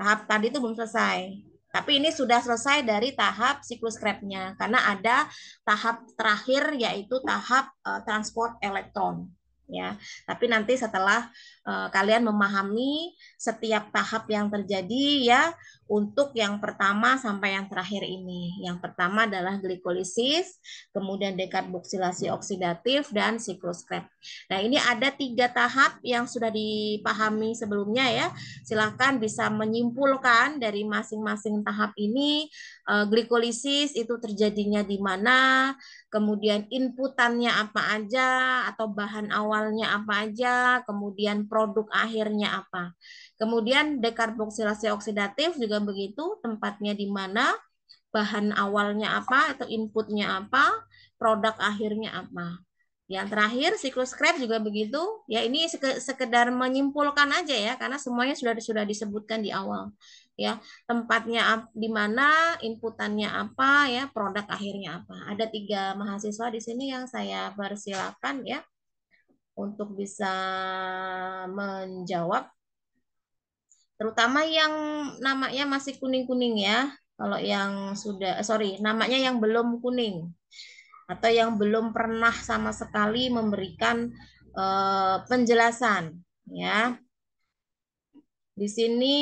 Tahap tadi itu belum selesai. Tapi ini sudah selesai dari tahap siklus krepnya karena ada tahap terakhir yaitu tahap uh, transport elektron ya. Tapi nanti setelah uh, kalian memahami setiap tahap yang terjadi ya untuk yang pertama sampai yang terakhir ini. Yang pertama adalah glikolisis, kemudian dekarboksilasi oksidatif dan siklus Krebs. Nah, ini ada tiga tahap yang sudah dipahami sebelumnya ya. Silakan bisa menyimpulkan dari masing-masing tahap ini Eh, glikolisis itu terjadinya di mana, kemudian inputannya apa aja atau bahan awalnya apa aja, kemudian produk akhirnya apa. Kemudian dekarboksilasi oksidatif juga begitu, tempatnya di mana, bahan awalnya apa atau inputnya apa, produk akhirnya apa. Yang terakhir siklus Krebs juga begitu. Ya ini sekedar menyimpulkan aja ya karena semuanya sudah sudah disebutkan di awal ya tempatnya di mana inputannya apa ya produk akhirnya apa ada tiga mahasiswa di sini yang saya persilakan ya untuk bisa menjawab terutama yang namanya masih kuning-kuning ya kalau yang sudah sorry namanya yang belum kuning atau yang belum pernah sama sekali memberikan uh, penjelasan ya di sini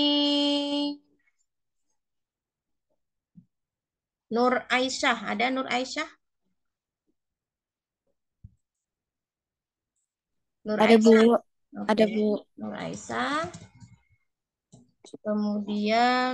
Nur Aisyah, ada Nur Aisyah? Nur ada Aisyah. Bu, okay. ada Bu. Nur Aisyah. Kemudian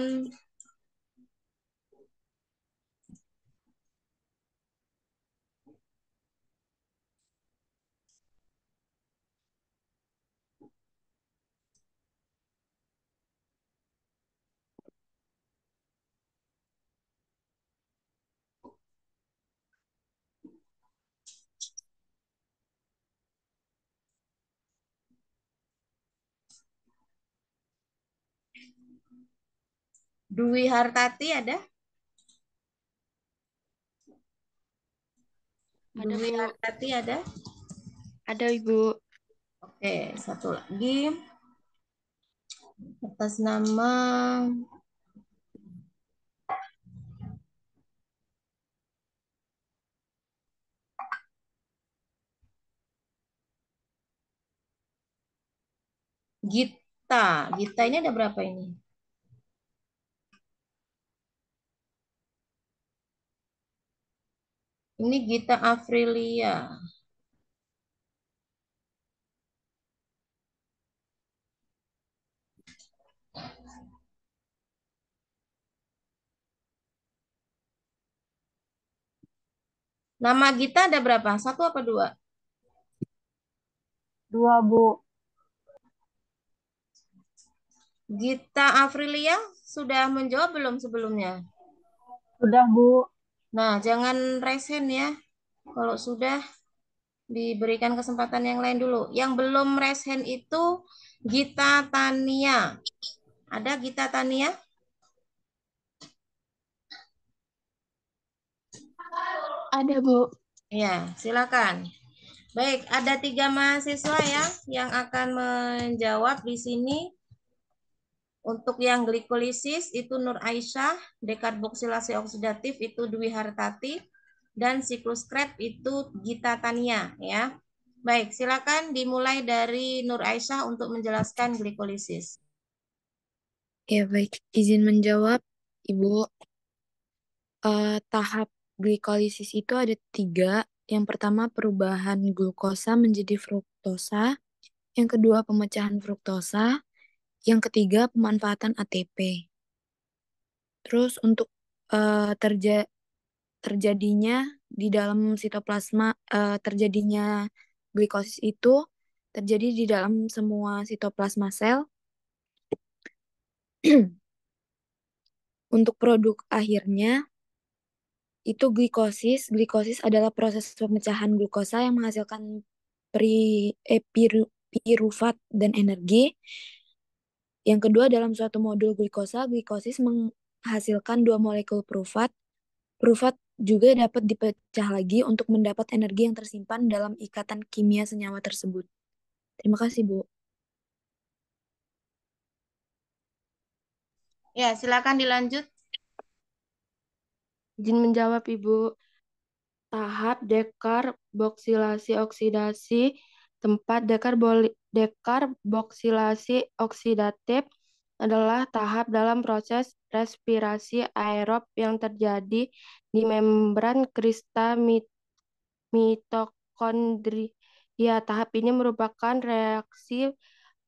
Dwi Hartati ada? Ada Dwi Hartati ada? Ada Ibu. Oke, satu lagi. Atas nama Gita. Gita ini ada berapa ini? Ini Gita Afrilia. Nama Gita ada berapa? Satu apa dua? Dua, Bu. Gita Afrilia sudah menjawab belum sebelumnya? Sudah, Bu. Nah, jangan resen ya. Kalau sudah diberikan kesempatan yang lain dulu. Yang belum resen itu Gita Tania. Ada Gita Tania? Ada, Bu. Ya, silakan. Baik, ada tiga mahasiswa ya yang akan menjawab di sini. Untuk yang glikolisis itu Nur Aisyah, dekarboksilasi oksidatif itu Dwi Hartati, dan siklus Krebs itu Gita Tania ya. Baik, silakan dimulai dari Nur Aisyah untuk menjelaskan glikolisis. Ya baik, izin menjawab Ibu. Uh, tahap glikolisis itu ada tiga. Yang pertama perubahan glukosa menjadi fruktosa. Yang kedua pemecahan fruktosa. Yang ketiga, pemanfaatan ATP. Terus untuk uh, terja terjadinya di dalam sitoplasma uh, terjadinya glikosis itu terjadi di dalam semua sitoplasma sel. untuk produk akhirnya itu glikosis. Glikosis adalah proses pemecahan glukosa yang menghasilkan pri, eh, piru, pirufat dan energi yang kedua, dalam suatu modul glikosa, glikosis menghasilkan dua molekul purufat. Purufat juga dapat dipecah lagi untuk mendapat energi yang tersimpan dalam ikatan kimia senyawa tersebut. Terima kasih, Bu. Ya, silakan dilanjut. Izin menjawab, Ibu. Tahap dekar oksidasi tempat dekar dekarboksilasi oksidatif adalah tahap dalam proses respirasi aerob yang terjadi di membran kristal mit mitokondria. Ya, tahap ini merupakan reaksi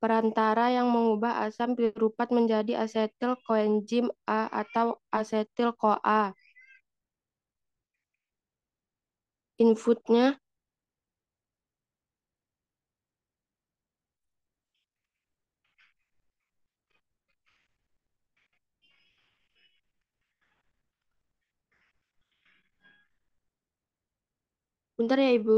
perantara yang mengubah asam piruvat menjadi asetil koenzim A atau asetil CoA. Inputnya Bentar ya, Ibu.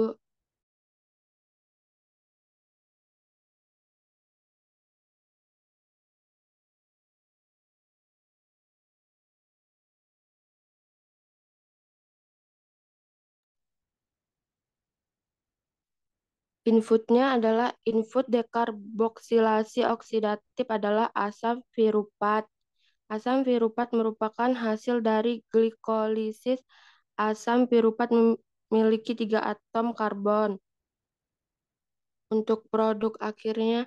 Inputnya adalah input dekarboksilasi oksidatif adalah asam virupat. Asam virupat merupakan hasil dari glikolisis. Asam virupat memiliki tiga atom karbon. Untuk produk akhirnya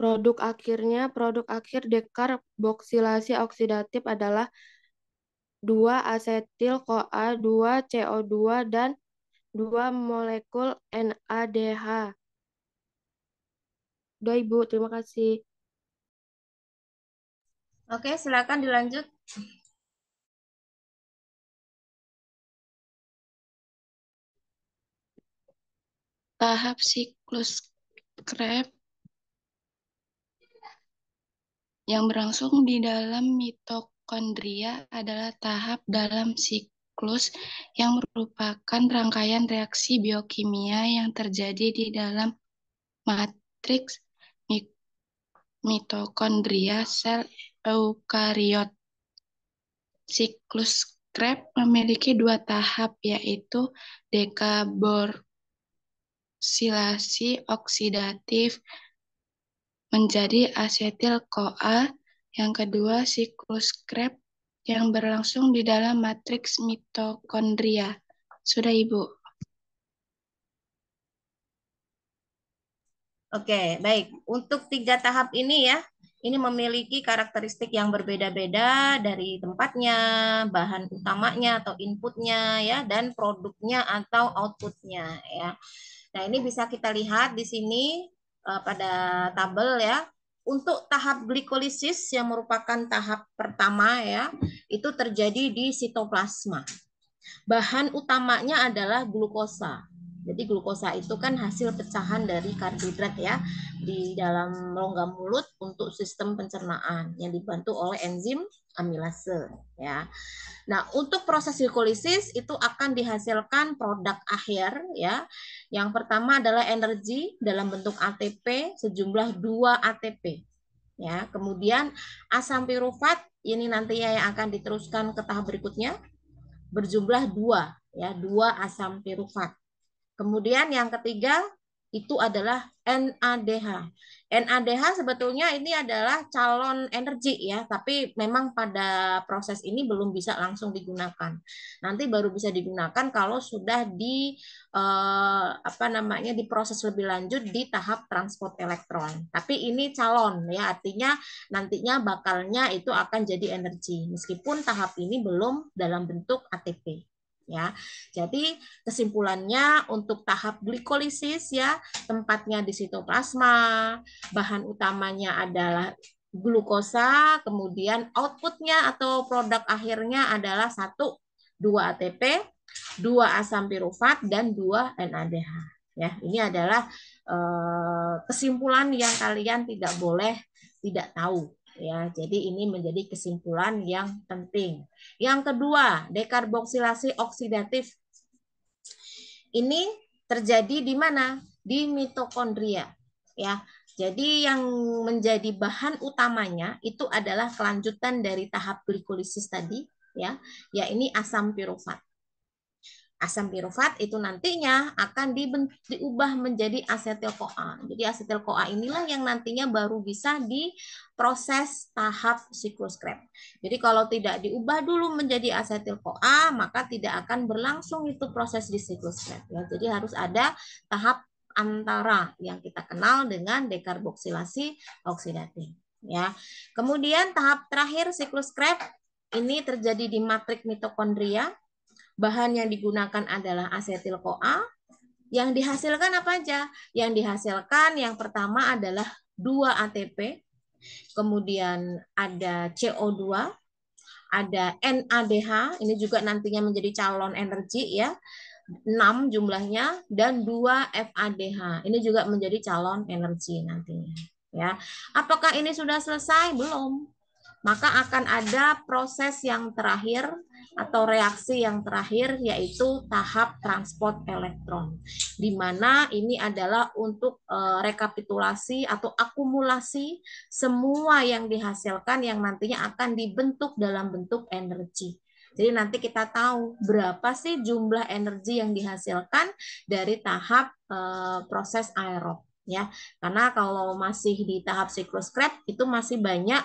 Produk akhirnya, produk akhir dekarboksilasi oksidatif adalah 2 asetil coa 2-CO2, dan 2 molekul NADH. Udah Ibu, terima kasih. Oke, silakan dilanjut. Tahap siklus Krebs yang berlangsung di dalam mitokondria adalah tahap dalam siklus yang merupakan rangkaian reaksi biokimia yang terjadi di dalam matriks mitokondria sel eukariot. Siklus Krebs memiliki dua tahap, yaitu dekarboksilasi oksidatif menjadi asetil koa yang kedua siklus Krebs yang berlangsung di dalam matriks mitokondria. Sudah Ibu. Oke, baik. Untuk tiga tahap ini ya, ini memiliki karakteristik yang berbeda-beda dari tempatnya, bahan utamanya atau inputnya ya, dan produknya atau outputnya ya. Nah ini bisa kita lihat di sini Eh, pada tabel ya. Untuk tahap glikolisis yang merupakan tahap pertama ya, itu terjadi di sitoplasma. Bahan utamanya adalah glukosa. Jadi glukosa itu kan hasil pecahan dari karbohidrat ya di dalam rongga mulut untuk sistem pencernaan yang dibantu oleh enzim amilase ya. Nah, untuk proses glikolisis itu akan dihasilkan produk akhir ya. Yang pertama adalah energi dalam bentuk ATP sejumlah 2 ATP. Ya, kemudian asam pirufat ini nantinya yang akan diteruskan ke tahap berikutnya berjumlah 2 ya, 2 asam pirufat. Kemudian yang ketiga itu adalah NADH. NADH sebetulnya ini adalah calon energi ya, tapi memang pada proses ini belum bisa langsung digunakan. Nanti baru bisa digunakan kalau sudah di eh, apa namanya diproses lebih lanjut di tahap transport elektron. Tapi ini calon ya, artinya nantinya bakalnya itu akan jadi energi meskipun tahap ini belum dalam bentuk ATP ya. Jadi kesimpulannya untuk tahap glikolisis ya, tempatnya di sitoplasma, bahan utamanya adalah glukosa, kemudian outputnya atau produk akhirnya adalah satu, dua ATP, dua asam pirufat dan dua NADH. Ya, ini adalah eh, kesimpulan yang kalian tidak boleh tidak tahu ya. Jadi ini menjadi kesimpulan yang penting. Yang kedua, dekarboksilasi oksidatif. Ini terjadi di mana? Di mitokondria, ya. Jadi yang menjadi bahan utamanya itu adalah kelanjutan dari tahap glikolisis tadi, ya. Ya ini asam pirofat asam pirufat itu nantinya akan diubah menjadi asetil koa. Jadi asetil koa inilah yang nantinya baru bisa diproses tahap siklus Krebs. Jadi kalau tidak diubah dulu menjadi asetil koa, maka tidak akan berlangsung itu proses di siklus Krebs. Ya, jadi harus ada tahap antara yang kita kenal dengan dekarboksilasi oksidatif. Ya, kemudian tahap terakhir siklus Krebs ini terjadi di matrik mitokondria Bahan yang digunakan adalah asetil koa, Yang dihasilkan apa aja? Yang dihasilkan yang pertama adalah 2 ATP, kemudian ada CO2, ada NADH, ini juga nantinya menjadi calon energi ya. 6 jumlahnya dan 2 FADH. Ini juga menjadi calon energi nantinya ya. Apakah ini sudah selesai? Belum. Maka akan ada proses yang terakhir atau reaksi yang terakhir yaitu tahap transport elektron. Di mana ini adalah untuk eh, rekapitulasi atau akumulasi semua yang dihasilkan yang nantinya akan dibentuk dalam bentuk energi. Jadi nanti kita tahu berapa sih jumlah energi yang dihasilkan dari tahap eh, proses aerob ya. Karena kalau masih di tahap siklus Krebs itu masih banyak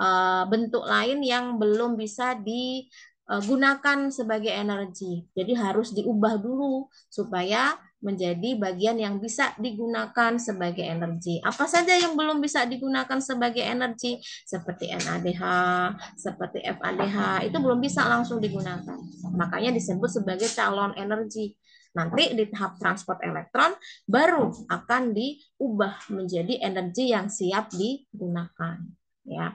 uh, bentuk lain yang belum bisa di E, gunakan sebagai energi. Jadi harus diubah dulu supaya menjadi bagian yang bisa digunakan sebagai energi. Apa saja yang belum bisa digunakan sebagai energi seperti NADH, seperti FADH itu belum bisa langsung digunakan. Makanya disebut sebagai calon energi. Nanti di tahap transport elektron baru akan diubah menjadi energi yang siap digunakan ya.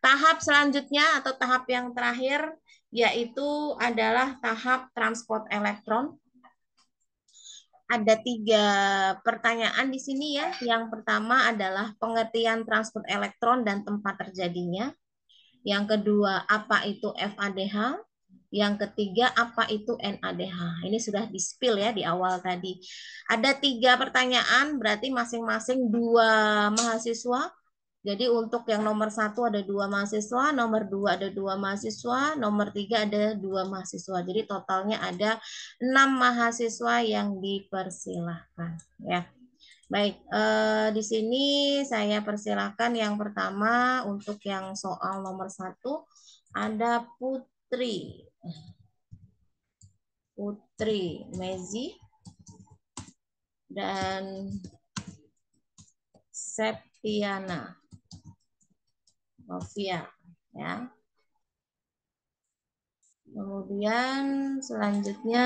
Tahap selanjutnya atau tahap yang terakhir yaitu adalah tahap transport elektron. Ada tiga pertanyaan di sini ya. Yang pertama adalah pengertian transport elektron dan tempat terjadinya. Yang kedua, apa itu FADH? Yang ketiga, apa itu NADH? Ini sudah di-spill ya di awal tadi. Ada tiga pertanyaan, berarti masing-masing dua mahasiswa jadi untuk yang nomor satu ada dua mahasiswa, nomor dua ada dua mahasiswa, nomor tiga ada dua mahasiswa. Jadi totalnya ada enam mahasiswa yang dipersilahkan. Ya, baik. Eh, di sini saya persilahkan yang pertama untuk yang soal nomor satu ada Putri, Putri Mezi dan Septiana. Sofia ya. Kemudian selanjutnya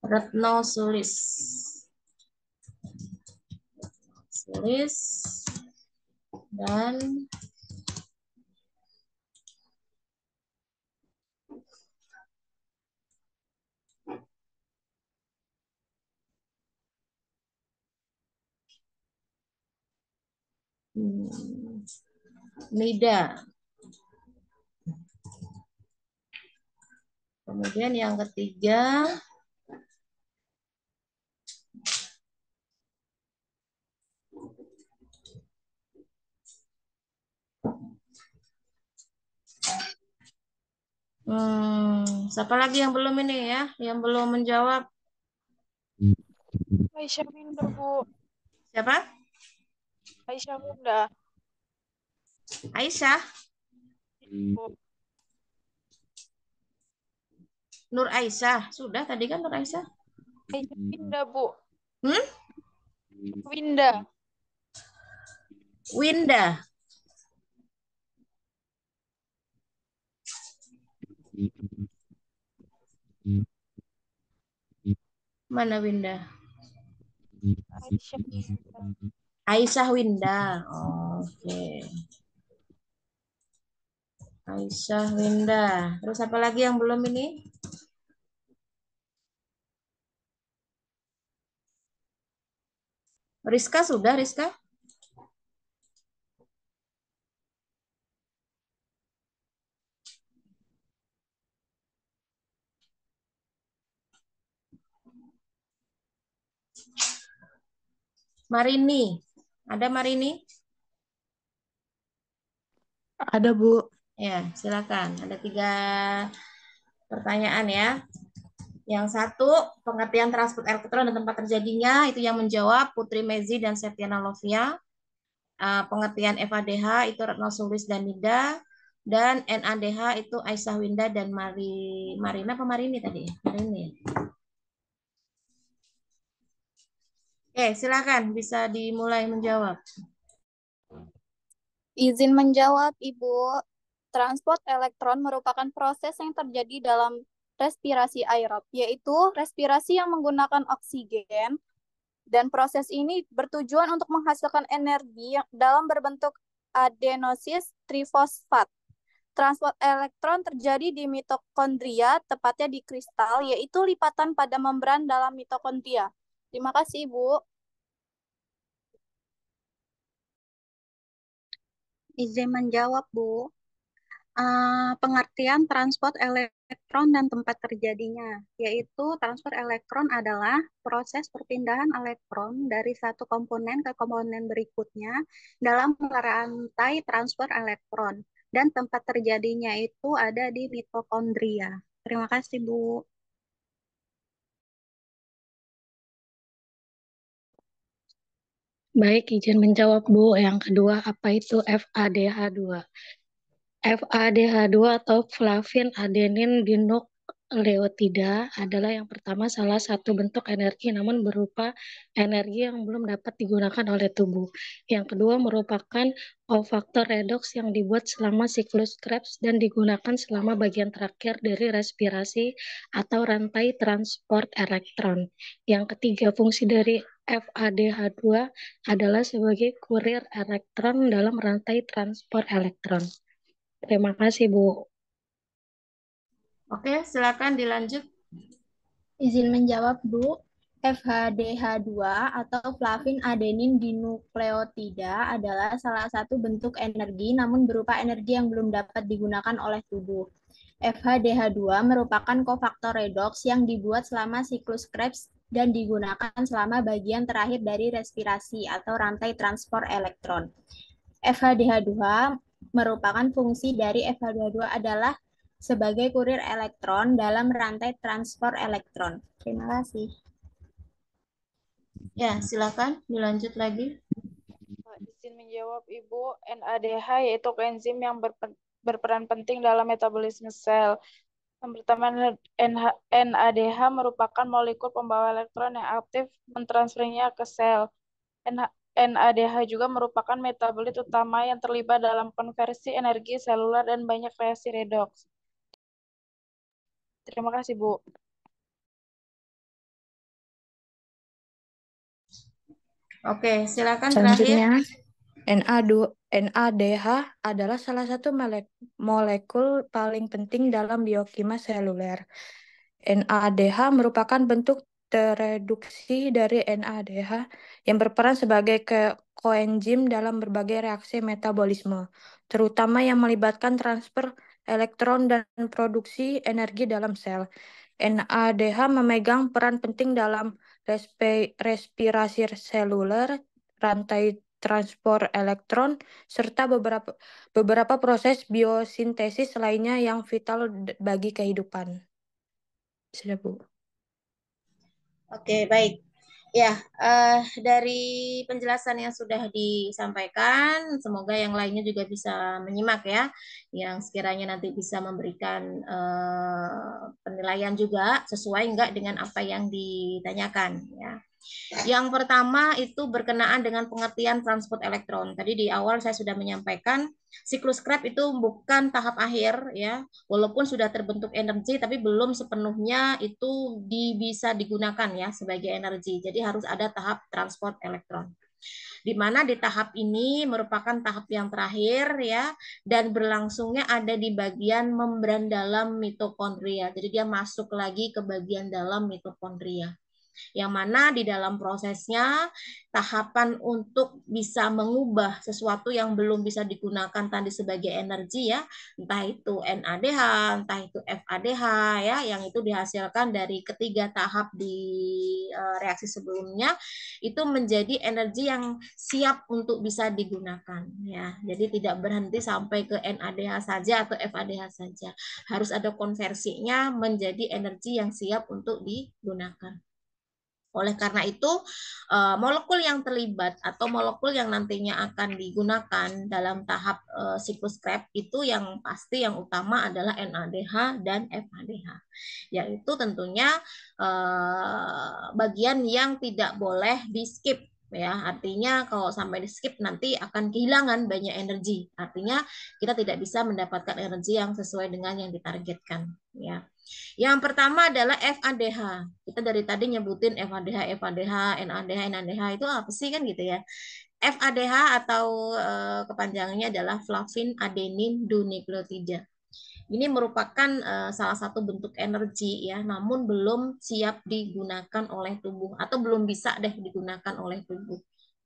Retno Sulis. Sulis dan Nida. Hmm. Kemudian yang ketiga Hmm, siapa lagi yang belum ini ya? Yang belum menjawab? Hmm. Aisyah Minder, Bu. Siapa? Aisyah Bunda. Aisyah. Nur Aisyah. Sudah tadi kan Nur Aisyah? Aisyah Winda, Bu. Hmm? Winda. Winda. Mana Winda? Aisyah. Aisyah Winda. Oke. Okay. Aisyah Winda. Terus apa lagi yang belum ini? Rizka sudah, Rizka? Marini. Ada Marini? Ada Bu. Ya, silakan. Ada tiga pertanyaan ya. Yang satu, pengertian transport elektronik dan tempat terjadinya, itu yang menjawab Putri Mezi dan Septiana Lovia. Eh, pengertian FADH itu Retno Sulis dan Nida. Dan NADH itu Aisyah Winda dan Mari, Marina apa Marini tadi? Marini. Oke, silakan bisa dimulai menjawab. Izin menjawab, Ibu. Transport elektron merupakan proses yang terjadi dalam respirasi aerob, yaitu respirasi yang menggunakan oksigen, dan proses ini bertujuan untuk menghasilkan energi dalam berbentuk adenosis trifosfat. Transport elektron terjadi di mitokondria, tepatnya di kristal, yaitu lipatan pada membran dalam mitokondria. Terima kasih, Bu. Izin menjawab, Bu. Uh, pengertian transport elektron dan tempat terjadinya, yaitu transport elektron adalah proses perpindahan elektron dari satu komponen ke komponen berikutnya dalam rantai transport elektron. Dan tempat terjadinya itu ada di mitokondria. Terima kasih, Bu. Baik, izin menjawab Bu. Yang kedua, apa itu FADH2? FADH2 atau flavin adenin dinukleotida adalah yang pertama salah satu bentuk energi namun berupa energi yang belum dapat digunakan oleh tubuh. Yang kedua merupakan O-faktor redox yang dibuat selama siklus Krebs dan digunakan selama bagian terakhir dari respirasi atau rantai transport elektron. Yang ketiga fungsi dari FADH2 adalah sebagai kurir elektron dalam rantai transport elektron. Terima kasih, Bu. Oke, silakan dilanjut. Izin menjawab, Bu. FHDH2 atau flavin adenin dinukleotida adalah salah satu bentuk energi namun berupa energi yang belum dapat digunakan oleh tubuh. FHDH2 merupakan kofaktor redox yang dibuat selama siklus Krebs dan digunakan selama bagian terakhir dari respirasi atau rantai transport elektron. FHDH2 merupakan fungsi dari FH22 adalah sebagai kurir elektron dalam rantai transport elektron. Terima kasih. Ya, silakan dilanjut lagi. Nah, Izin menjawab Ibu, NADH yaitu enzim yang berperan penting dalam metabolisme sel. Pembertamaan NADH merupakan molekul pembawa elektron yang aktif mentransfernya ke sel. NADH juga merupakan metabolit utama yang terlibat dalam konversi energi seluler dan banyak reaksi redoks. Terima kasih, Bu. Oke, silakan Selanjutnya. terakhir. NADH adalah salah satu molekul paling penting dalam biokimia seluler. NADH merupakan bentuk tereduksi dari NADH yang berperan sebagai ke koenzim dalam berbagai reaksi metabolisme, terutama yang melibatkan transfer elektron dan produksi energi dalam sel. NADH memegang peran penting dalam respirasi seluler, rantai transport elektron, serta beberapa, beberapa proses biosintesis lainnya yang vital bagi kehidupan. Sudah, Bu. Oke, baik. Ya, uh, dari penjelasan yang sudah disampaikan, semoga yang lainnya juga bisa menyimak ya, yang sekiranya nanti bisa memberikan uh, penilaian juga sesuai enggak dengan apa yang ditanyakan ya. Yang pertama itu berkenaan dengan pengertian transport elektron. Tadi di awal saya sudah menyampaikan siklus Krebs itu bukan tahap akhir ya, walaupun sudah terbentuk energi tapi belum sepenuhnya itu di, bisa digunakan ya sebagai energi. Jadi harus ada tahap transport elektron di mana di tahap ini merupakan tahap yang terakhir ya dan berlangsungnya ada di bagian membran dalam mitokondria. Jadi dia masuk lagi ke bagian dalam mitokondria yang mana di dalam prosesnya tahapan untuk bisa mengubah sesuatu yang belum bisa digunakan tadi sebagai energi ya, entah itu NADH, entah itu FADH ya, yang itu dihasilkan dari ketiga tahap di e, reaksi sebelumnya itu menjadi energi yang siap untuk bisa digunakan ya. Jadi tidak berhenti sampai ke NADH saja atau FADH saja. Harus ada konversinya menjadi energi yang siap untuk digunakan. Oleh karena itu, eh, molekul yang terlibat atau molekul yang nantinya akan digunakan dalam tahap eh, siklus Krebs itu yang pasti yang utama adalah NADH dan FADH, yaitu tentunya eh, bagian yang tidak boleh di skip ya artinya kalau sampai di skip nanti akan kehilangan banyak energi artinya kita tidak bisa mendapatkan energi yang sesuai dengan yang ditargetkan ya yang pertama adalah FADH kita dari tadi nyebutin FADH FADH NADH NADH itu apa sih kan gitu ya FADH atau eh, kepanjangannya adalah flavin adenin donukleotida ini merupakan uh, salah satu bentuk energi ya, namun belum siap digunakan oleh tubuh atau belum bisa deh digunakan oleh tubuh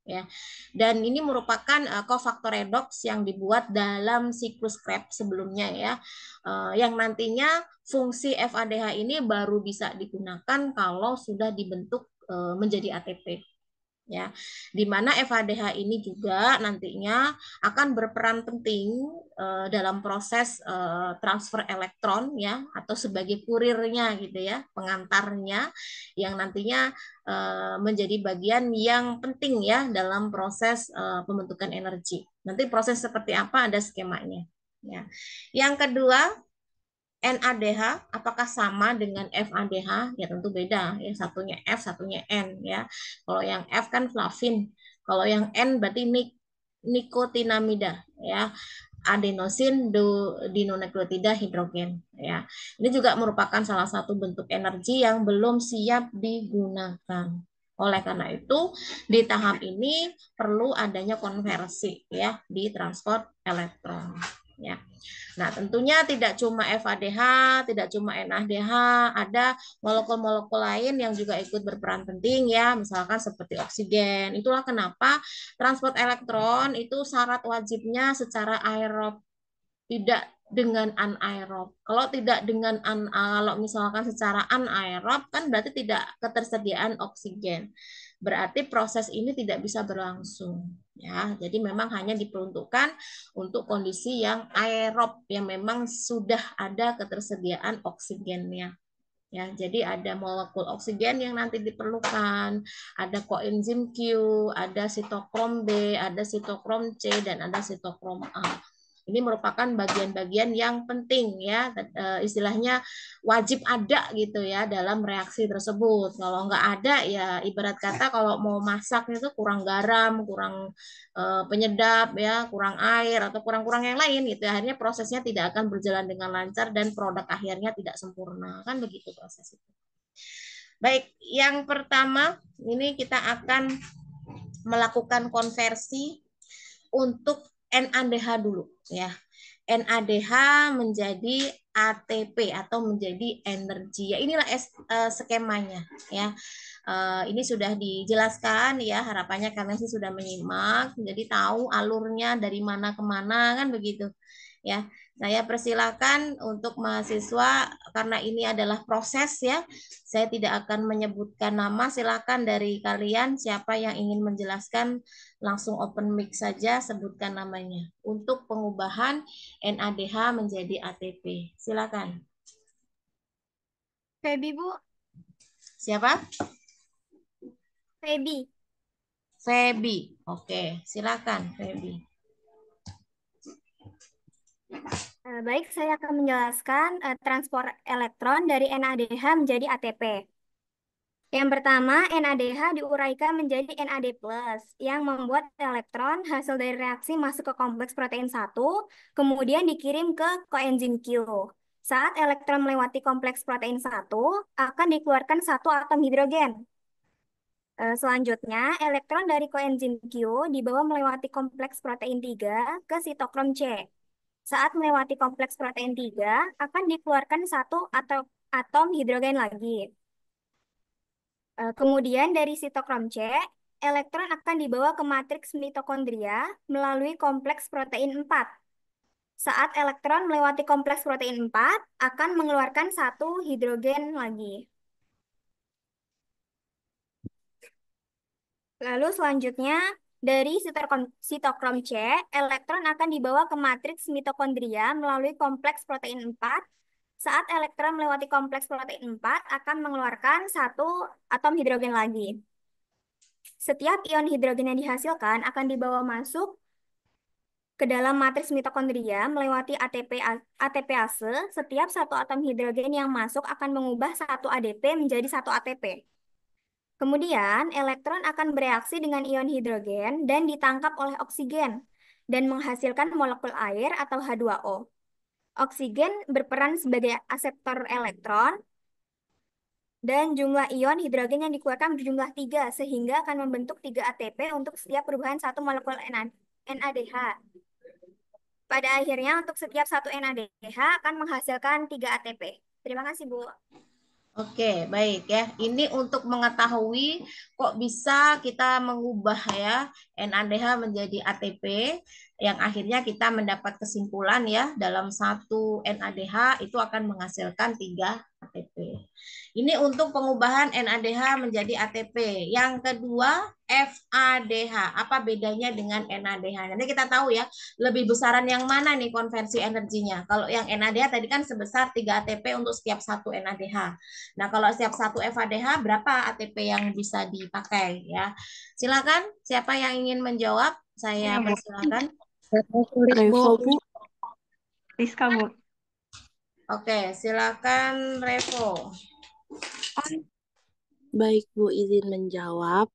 ya. Dan ini merupakan uh, eh, kofaktor redox yang dibuat dalam siklus Krebs sebelumnya ya. Uh, yang nantinya fungsi FADH ini baru bisa digunakan kalau sudah dibentuk uh, menjadi ATP ya di mana FADH ini juga nantinya akan berperan penting uh, dalam proses uh, transfer elektron ya atau sebagai kurirnya gitu ya pengantarnya yang nantinya uh, menjadi bagian yang penting ya dalam proses uh, pembentukan energi nanti proses seperti apa ada skemanya ya yang kedua NADH apakah sama dengan FADH? Ya tentu beda. Ya satunya F, satunya N ya. Kalau yang F kan flavin, kalau yang N berarti nik nikotinamida ya. Adenosin do, dinonukleotida hidrogen ya. Ini juga merupakan salah satu bentuk energi yang belum siap digunakan. Oleh karena itu, di tahap ini perlu adanya konversi ya di transport elektron ya. Nah, tentunya tidak cuma FADH, tidak cuma NADH, ada molekul-molekul lain yang juga ikut berperan penting ya, misalkan seperti oksigen. Itulah kenapa transport elektron itu syarat wajibnya secara aerob tidak dengan anaerob. Kalau tidak dengan an kalau misalkan secara anaerob kan berarti tidak ketersediaan oksigen. Berarti proses ini tidak bisa berlangsung ya. Jadi memang hanya diperuntukkan untuk kondisi yang aerob yang memang sudah ada ketersediaan oksigennya. Ya, jadi ada molekul oksigen yang nanti diperlukan, ada koenzim Q, ada sitokrom B, ada sitokrom C dan ada sitokrom A. Ini merupakan bagian-bagian yang penting ya, eh, istilahnya wajib ada gitu ya dalam reaksi tersebut. Kalau nggak ada ya ibarat kata kalau mau masak itu kurang garam, kurang eh, penyedap ya, kurang air atau kurang-kurang yang lain gitu. Akhirnya prosesnya tidak akan berjalan dengan lancar dan produk akhirnya tidak sempurna. Kan begitu proses itu. Baik, yang pertama ini kita akan melakukan konversi untuk NADH dulu ya. NADH menjadi ATP atau menjadi energi. Ya inilah es, eh, skemanya ya. Eh, ini sudah dijelaskan ya, harapannya kalian sih sudah menyimak jadi tahu alurnya dari mana ke mana kan begitu. Ya. Saya nah, persilahkan untuk mahasiswa karena ini adalah proses ya. Saya tidak akan menyebutkan nama. Silakan dari kalian siapa yang ingin menjelaskan langsung open mic saja sebutkan namanya untuk pengubahan NADH menjadi ATP. Silakan. Febi Bu. Siapa? Febi. Febi. Oke, silakan Febi. Eh, baik, saya akan menjelaskan uh, transport elektron dari NADH menjadi ATP. Yang pertama, NADH diuraikan menjadi NAD+, yang membuat elektron hasil dari reaksi masuk ke kompleks protein 1, kemudian dikirim ke koenzim Q. Saat elektron melewati kompleks protein 1, akan dikeluarkan satu atom hidrogen. Eh, selanjutnya, elektron dari koenzim Q dibawa melewati kompleks protein 3 ke sitokrom C. Saat melewati kompleks protein 3, akan dikeluarkan satu atau atom hidrogen lagi. E, kemudian dari sitokrom C, elektron akan dibawa ke matriks mitokondria melalui kompleks protein 4. Saat elektron melewati kompleks protein 4, akan mengeluarkan satu hidrogen lagi. Lalu selanjutnya, dari sitokrom C, elektron akan dibawa ke matriks mitokondria melalui kompleks protein 4. Saat elektron melewati kompleks protein 4, akan mengeluarkan satu atom hidrogen lagi. Setiap ion hidrogen yang dihasilkan akan dibawa masuk ke dalam matriks mitokondria melewati ATP ATP Setiap satu atom hidrogen yang masuk akan mengubah satu ADP menjadi satu ATP. Kemudian, elektron akan bereaksi dengan ion hidrogen dan ditangkap oleh oksigen dan menghasilkan molekul air atau H2O. Oksigen berperan sebagai aseptor elektron dan jumlah ion hidrogen yang dikeluarkan berjumlah 3 sehingga akan membentuk 3 ATP untuk setiap perubahan satu molekul NADH. Pada akhirnya untuk setiap satu NADH akan menghasilkan 3 ATP. Terima kasih, Bu. Oke, baik ya. Ini untuk mengetahui kok bisa kita mengubah ya NADH menjadi ATP yang akhirnya kita mendapat kesimpulan ya dalam satu NADH itu akan menghasilkan tiga ATP. Ini untuk pengubahan NADH menjadi ATP. Yang kedua, FADH. Apa bedanya dengan NADH? Nanti kita tahu ya, lebih besaran yang mana nih konversi energinya. Kalau yang NADH tadi kan sebesar 3 ATP untuk setiap satu NADH. Nah, kalau setiap satu FADH, berapa ATP yang bisa dipakai ya? Silakan, siapa yang ingin menjawab? Saya iya, persilakan. Rizka, Bu. Oke, silakan Revo. Baik, Bu, izin menjawab.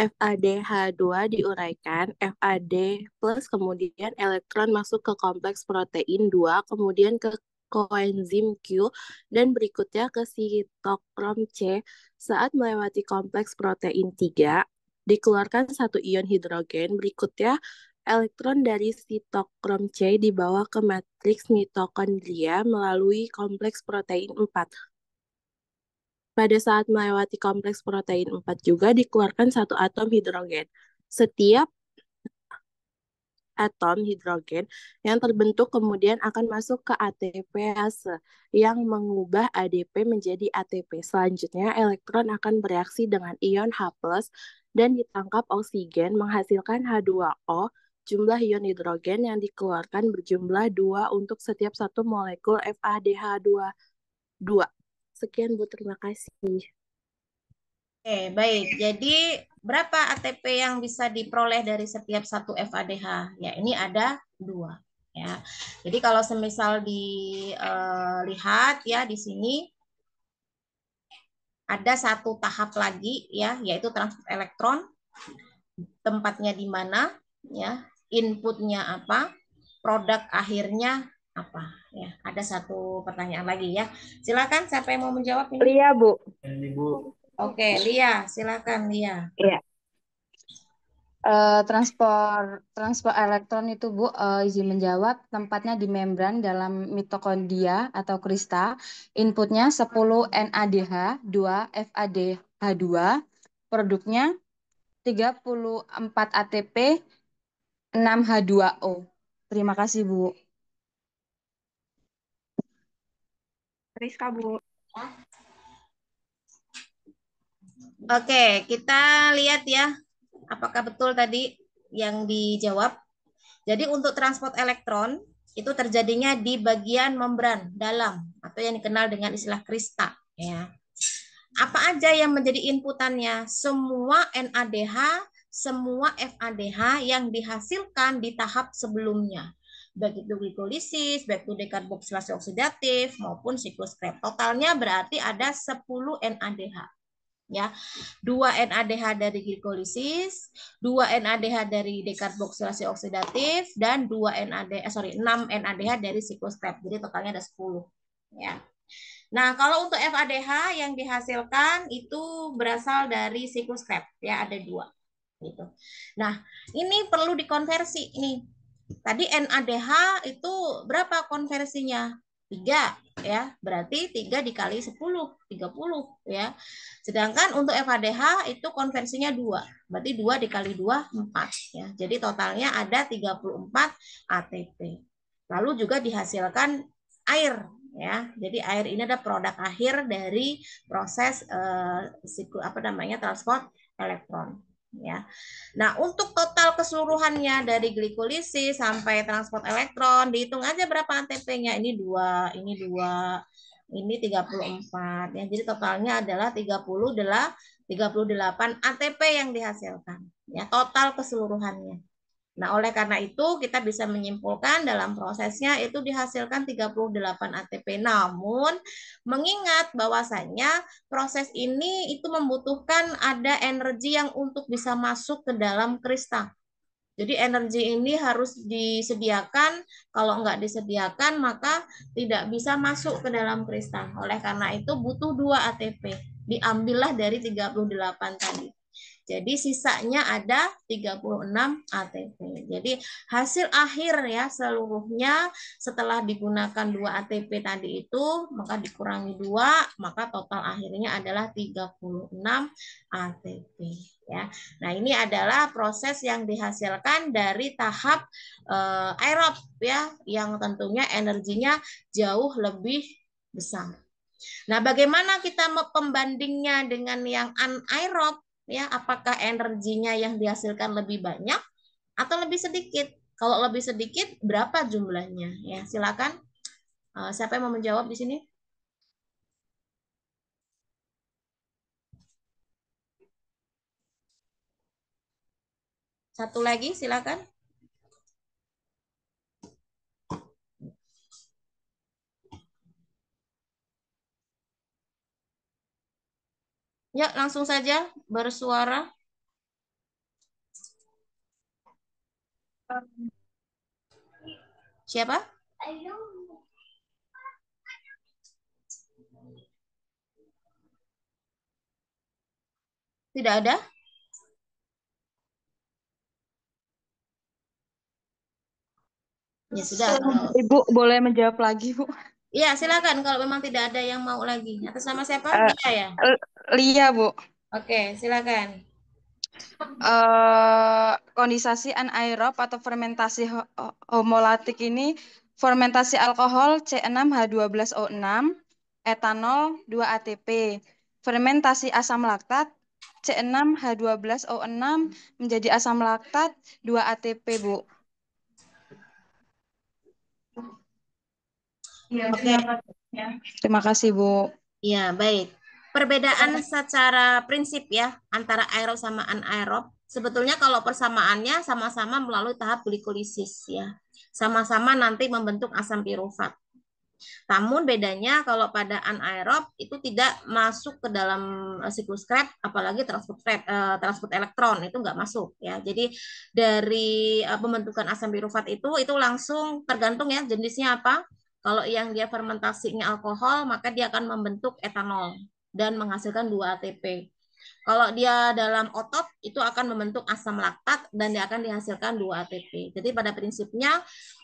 FADH2 diuraikan, FAD plus kemudian elektron masuk ke kompleks protein 2, kemudian ke koenzim Q, dan berikutnya ke sitokrom C. Saat melewati kompleks protein 3, dikeluarkan satu ion hidrogen, berikutnya elektron dari sitokrom C dibawa ke matriks mitokondria melalui kompleks protein 4. Pada saat melewati kompleks protein 4 juga dikeluarkan satu atom hidrogen. Setiap atom hidrogen yang terbentuk kemudian akan masuk ke ATPase yang mengubah ADP menjadi ATP. Selanjutnya, elektron akan bereaksi dengan ion H+, dan ditangkap oksigen menghasilkan H2O jumlah ion hidrogen yang dikeluarkan berjumlah 2 untuk setiap satu molekul FADH2. 2. Sekian Bu, terima kasih. Oke, baik. Jadi berapa ATP yang bisa diperoleh dari setiap satu FADH? Ya, ini ada dua. Ya, jadi kalau semisal dilihat eh, ya di sini ada satu tahap lagi ya, yaitu transfer elektron. Tempatnya di mana? Ya, inputnya apa? Produk akhirnya apa ya ada satu pertanyaan lagi ya silakan siapa yang mau menjawab ini Lia bu oke Lia silakan Lia iya Uh, eh, transport transport elektron itu Bu uh, izin menjawab tempatnya di membran dalam mitokondria atau kristal inputnya 10 NADH 2 FADH2 produknya 34 ATP 6H2O terima kasih Bu Rizka Bu. Oke, kita lihat ya apakah betul tadi yang dijawab. Jadi untuk transport elektron itu terjadinya di bagian membran dalam atau yang dikenal dengan istilah krista ya. Apa aja yang menjadi inputannya? Semua NADH, semua FADH yang dihasilkan di tahap sebelumnya baik itu glikolisis, baik itu dekarboksilasi oksidatif maupun siklus Krebs. Totalnya berarti ada 10 NADH. Ya, 2 NADH dari glikolisis, 2 NADH dari dekarboksilasi oksidatif dan 2 NADH eh, sorry 6 NADH dari siklus Krebs. Jadi totalnya ada 10. Ya. Nah, kalau untuk FADH yang dihasilkan itu berasal dari siklus Krebs ya, ada dua gitu. Nah, ini perlu dikonversi nih Tadi NADH itu berapa konversinya? 3 ya. Berarti 3 dikali 10, 30 ya. Sedangkan untuk FADH itu konversinya 2. Berarti 2 dikali 2 4 ya. Jadi totalnya ada 34 ATP. Lalu juga dihasilkan air ya. Jadi air ini ada produk akhir dari proses eh, siklus apa namanya transport elektron ya. Nah, untuk total keseluruhannya dari glikolisis sampai transport elektron dihitung aja berapa ATP-nya. Ini dua, ini dua, ini 34 ya. Jadi totalnya adalah puluh 38 ATP yang dihasilkan ya, total keseluruhannya. Nah, oleh karena itu kita bisa menyimpulkan dalam prosesnya itu dihasilkan 38 ATP. Namun mengingat bahwasannya proses ini itu membutuhkan ada energi yang untuk bisa masuk ke dalam kristal. Jadi energi ini harus disediakan, kalau nggak disediakan maka tidak bisa masuk ke dalam kristal. Oleh karena itu butuh dua ATP, diambillah dari 38 tadi. Jadi sisanya ada 36 ATP. Jadi hasil akhir ya seluruhnya setelah digunakan dua ATP tadi itu maka dikurangi dua maka total akhirnya adalah 36 ATP ya. Nah, ini adalah proses yang dihasilkan dari tahap eh, aerob ya yang tentunya energinya jauh lebih besar. Nah, bagaimana kita membandingnya dengan yang anaerob? ya apakah energinya yang dihasilkan lebih banyak atau lebih sedikit? Kalau lebih sedikit, berapa jumlahnya? Ya, silakan. Eh, siapa yang mau menjawab di sini? Satu lagi, silakan. Ya, langsung saja bersuara. Siapa? Tidak ada? Ya sudah. Ibu boleh menjawab lagi, Bu. Iya, silakan kalau memang tidak ada yang mau lagi. Atas nama siapa? Uh, Lia ya? Lia, Bu. Oke, okay, silakan. Uh, kondisasi anaerob atau fermentasi homolatik ini fermentasi alkohol C6H12O6, etanol 2ATP. Fermentasi asam laktat C6H12O6 menjadi asam laktat 2ATP, Bu. Iya, terima kasih. Ya. Terima kasih, Bu. Iya, baik. Perbedaan secara prinsip ya antara aerob sama anaerob. Sebetulnya kalau persamaannya sama-sama melalui tahap glikolisis ya. Sama-sama nanti membentuk asam pirufat. Namun bedanya kalau pada anaerob itu tidak masuk ke dalam eh, siklus Krebs, apalagi transport krep, eh, transport elektron itu nggak masuk ya. Jadi dari eh, pembentukan asam piruvat itu itu langsung tergantung ya jenisnya apa kalau yang dia fermentasinya alkohol, maka dia akan membentuk etanol dan menghasilkan dua ATP. Kalau dia dalam otot, itu akan membentuk asam laktat dan dia akan dihasilkan dua ATP. Jadi pada prinsipnya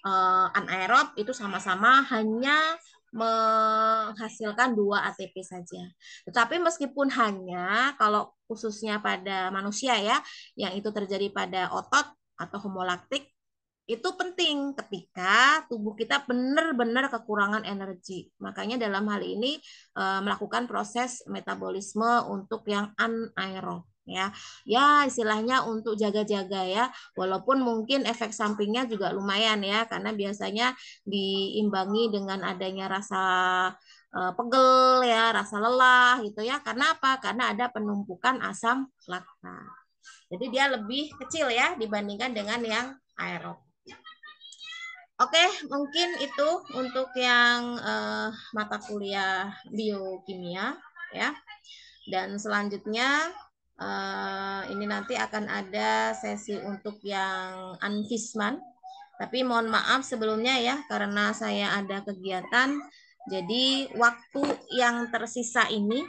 eh, anaerob itu sama-sama hanya menghasilkan dua ATP saja. Tetapi meskipun hanya, kalau khususnya pada manusia ya, yang itu terjadi pada otot atau homolaktik, itu penting ketika tubuh kita benar-benar kekurangan energi. Makanya dalam hal ini e, melakukan proses metabolisme untuk yang anaerob ya. Ya istilahnya untuk jaga-jaga ya. Walaupun mungkin efek sampingnya juga lumayan ya karena biasanya diimbangi dengan adanya rasa e, pegel ya, rasa lelah gitu ya. Karena apa? Karena ada penumpukan asam laktat. Jadi dia lebih kecil ya dibandingkan dengan yang aerob. Oke, mungkin itu untuk yang uh, mata kuliah biokimia ya. Dan selanjutnya uh, ini nanti akan ada sesi untuk yang anfisman. Tapi mohon maaf sebelumnya ya karena saya ada kegiatan. Jadi waktu yang tersisa ini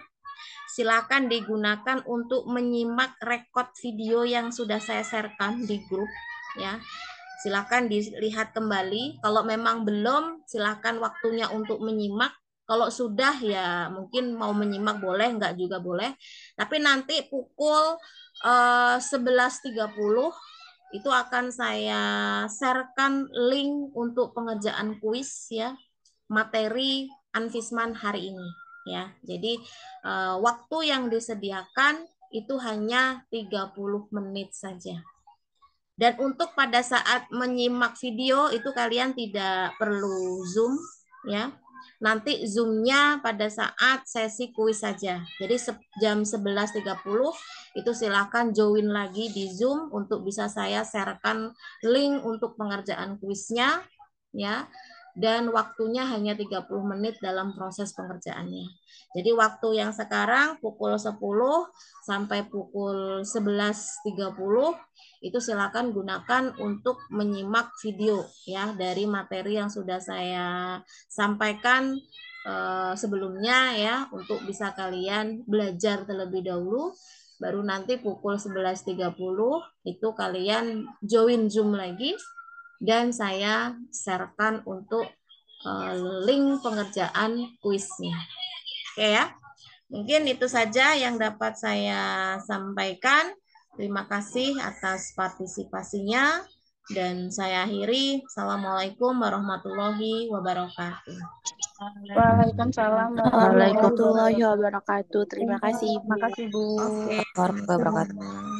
silakan digunakan untuk menyimak rekod video yang sudah saya sharekan di grup ya. Silahkan dilihat kembali. Kalau memang belum, silahkan waktunya untuk menyimak. Kalau sudah ya mungkin mau menyimak boleh, enggak juga boleh. Tapi nanti pukul eh, uh, 11.30 itu akan saya sharekan link untuk pengerjaan kuis ya materi Anfisman hari ini ya. Jadi uh, waktu yang disediakan itu hanya 30 menit saja. Dan untuk pada saat menyimak video itu kalian tidak perlu Zoom ya. Nanti zoomnya pada saat sesi kuis saja. Jadi jam 11.30 itu silahkan join lagi di Zoom untuk bisa saya sharekan link untuk pengerjaan kuisnya ya dan waktunya hanya 30 menit dalam proses pengerjaannya. Jadi waktu yang sekarang pukul 10 sampai pukul 11.30 itu silakan gunakan untuk menyimak video ya dari materi yang sudah saya sampaikan eh, sebelumnya ya untuk bisa kalian belajar terlebih dahulu baru nanti pukul 11.30 itu kalian join Zoom lagi dan saya sharekan untuk eh, link pengerjaan kuisnya. Oke ya. Mungkin itu saja yang dapat saya sampaikan. Terima kasih atas partisipasinya dan saya akhiri. Assalamualaikum warahmatullahi wabarakatuh. Waalaikumsalam warahmatullahi wabarakatuh. Terima kasih. Terima kasih Bu. Oke. Okay. Wabarakatuh.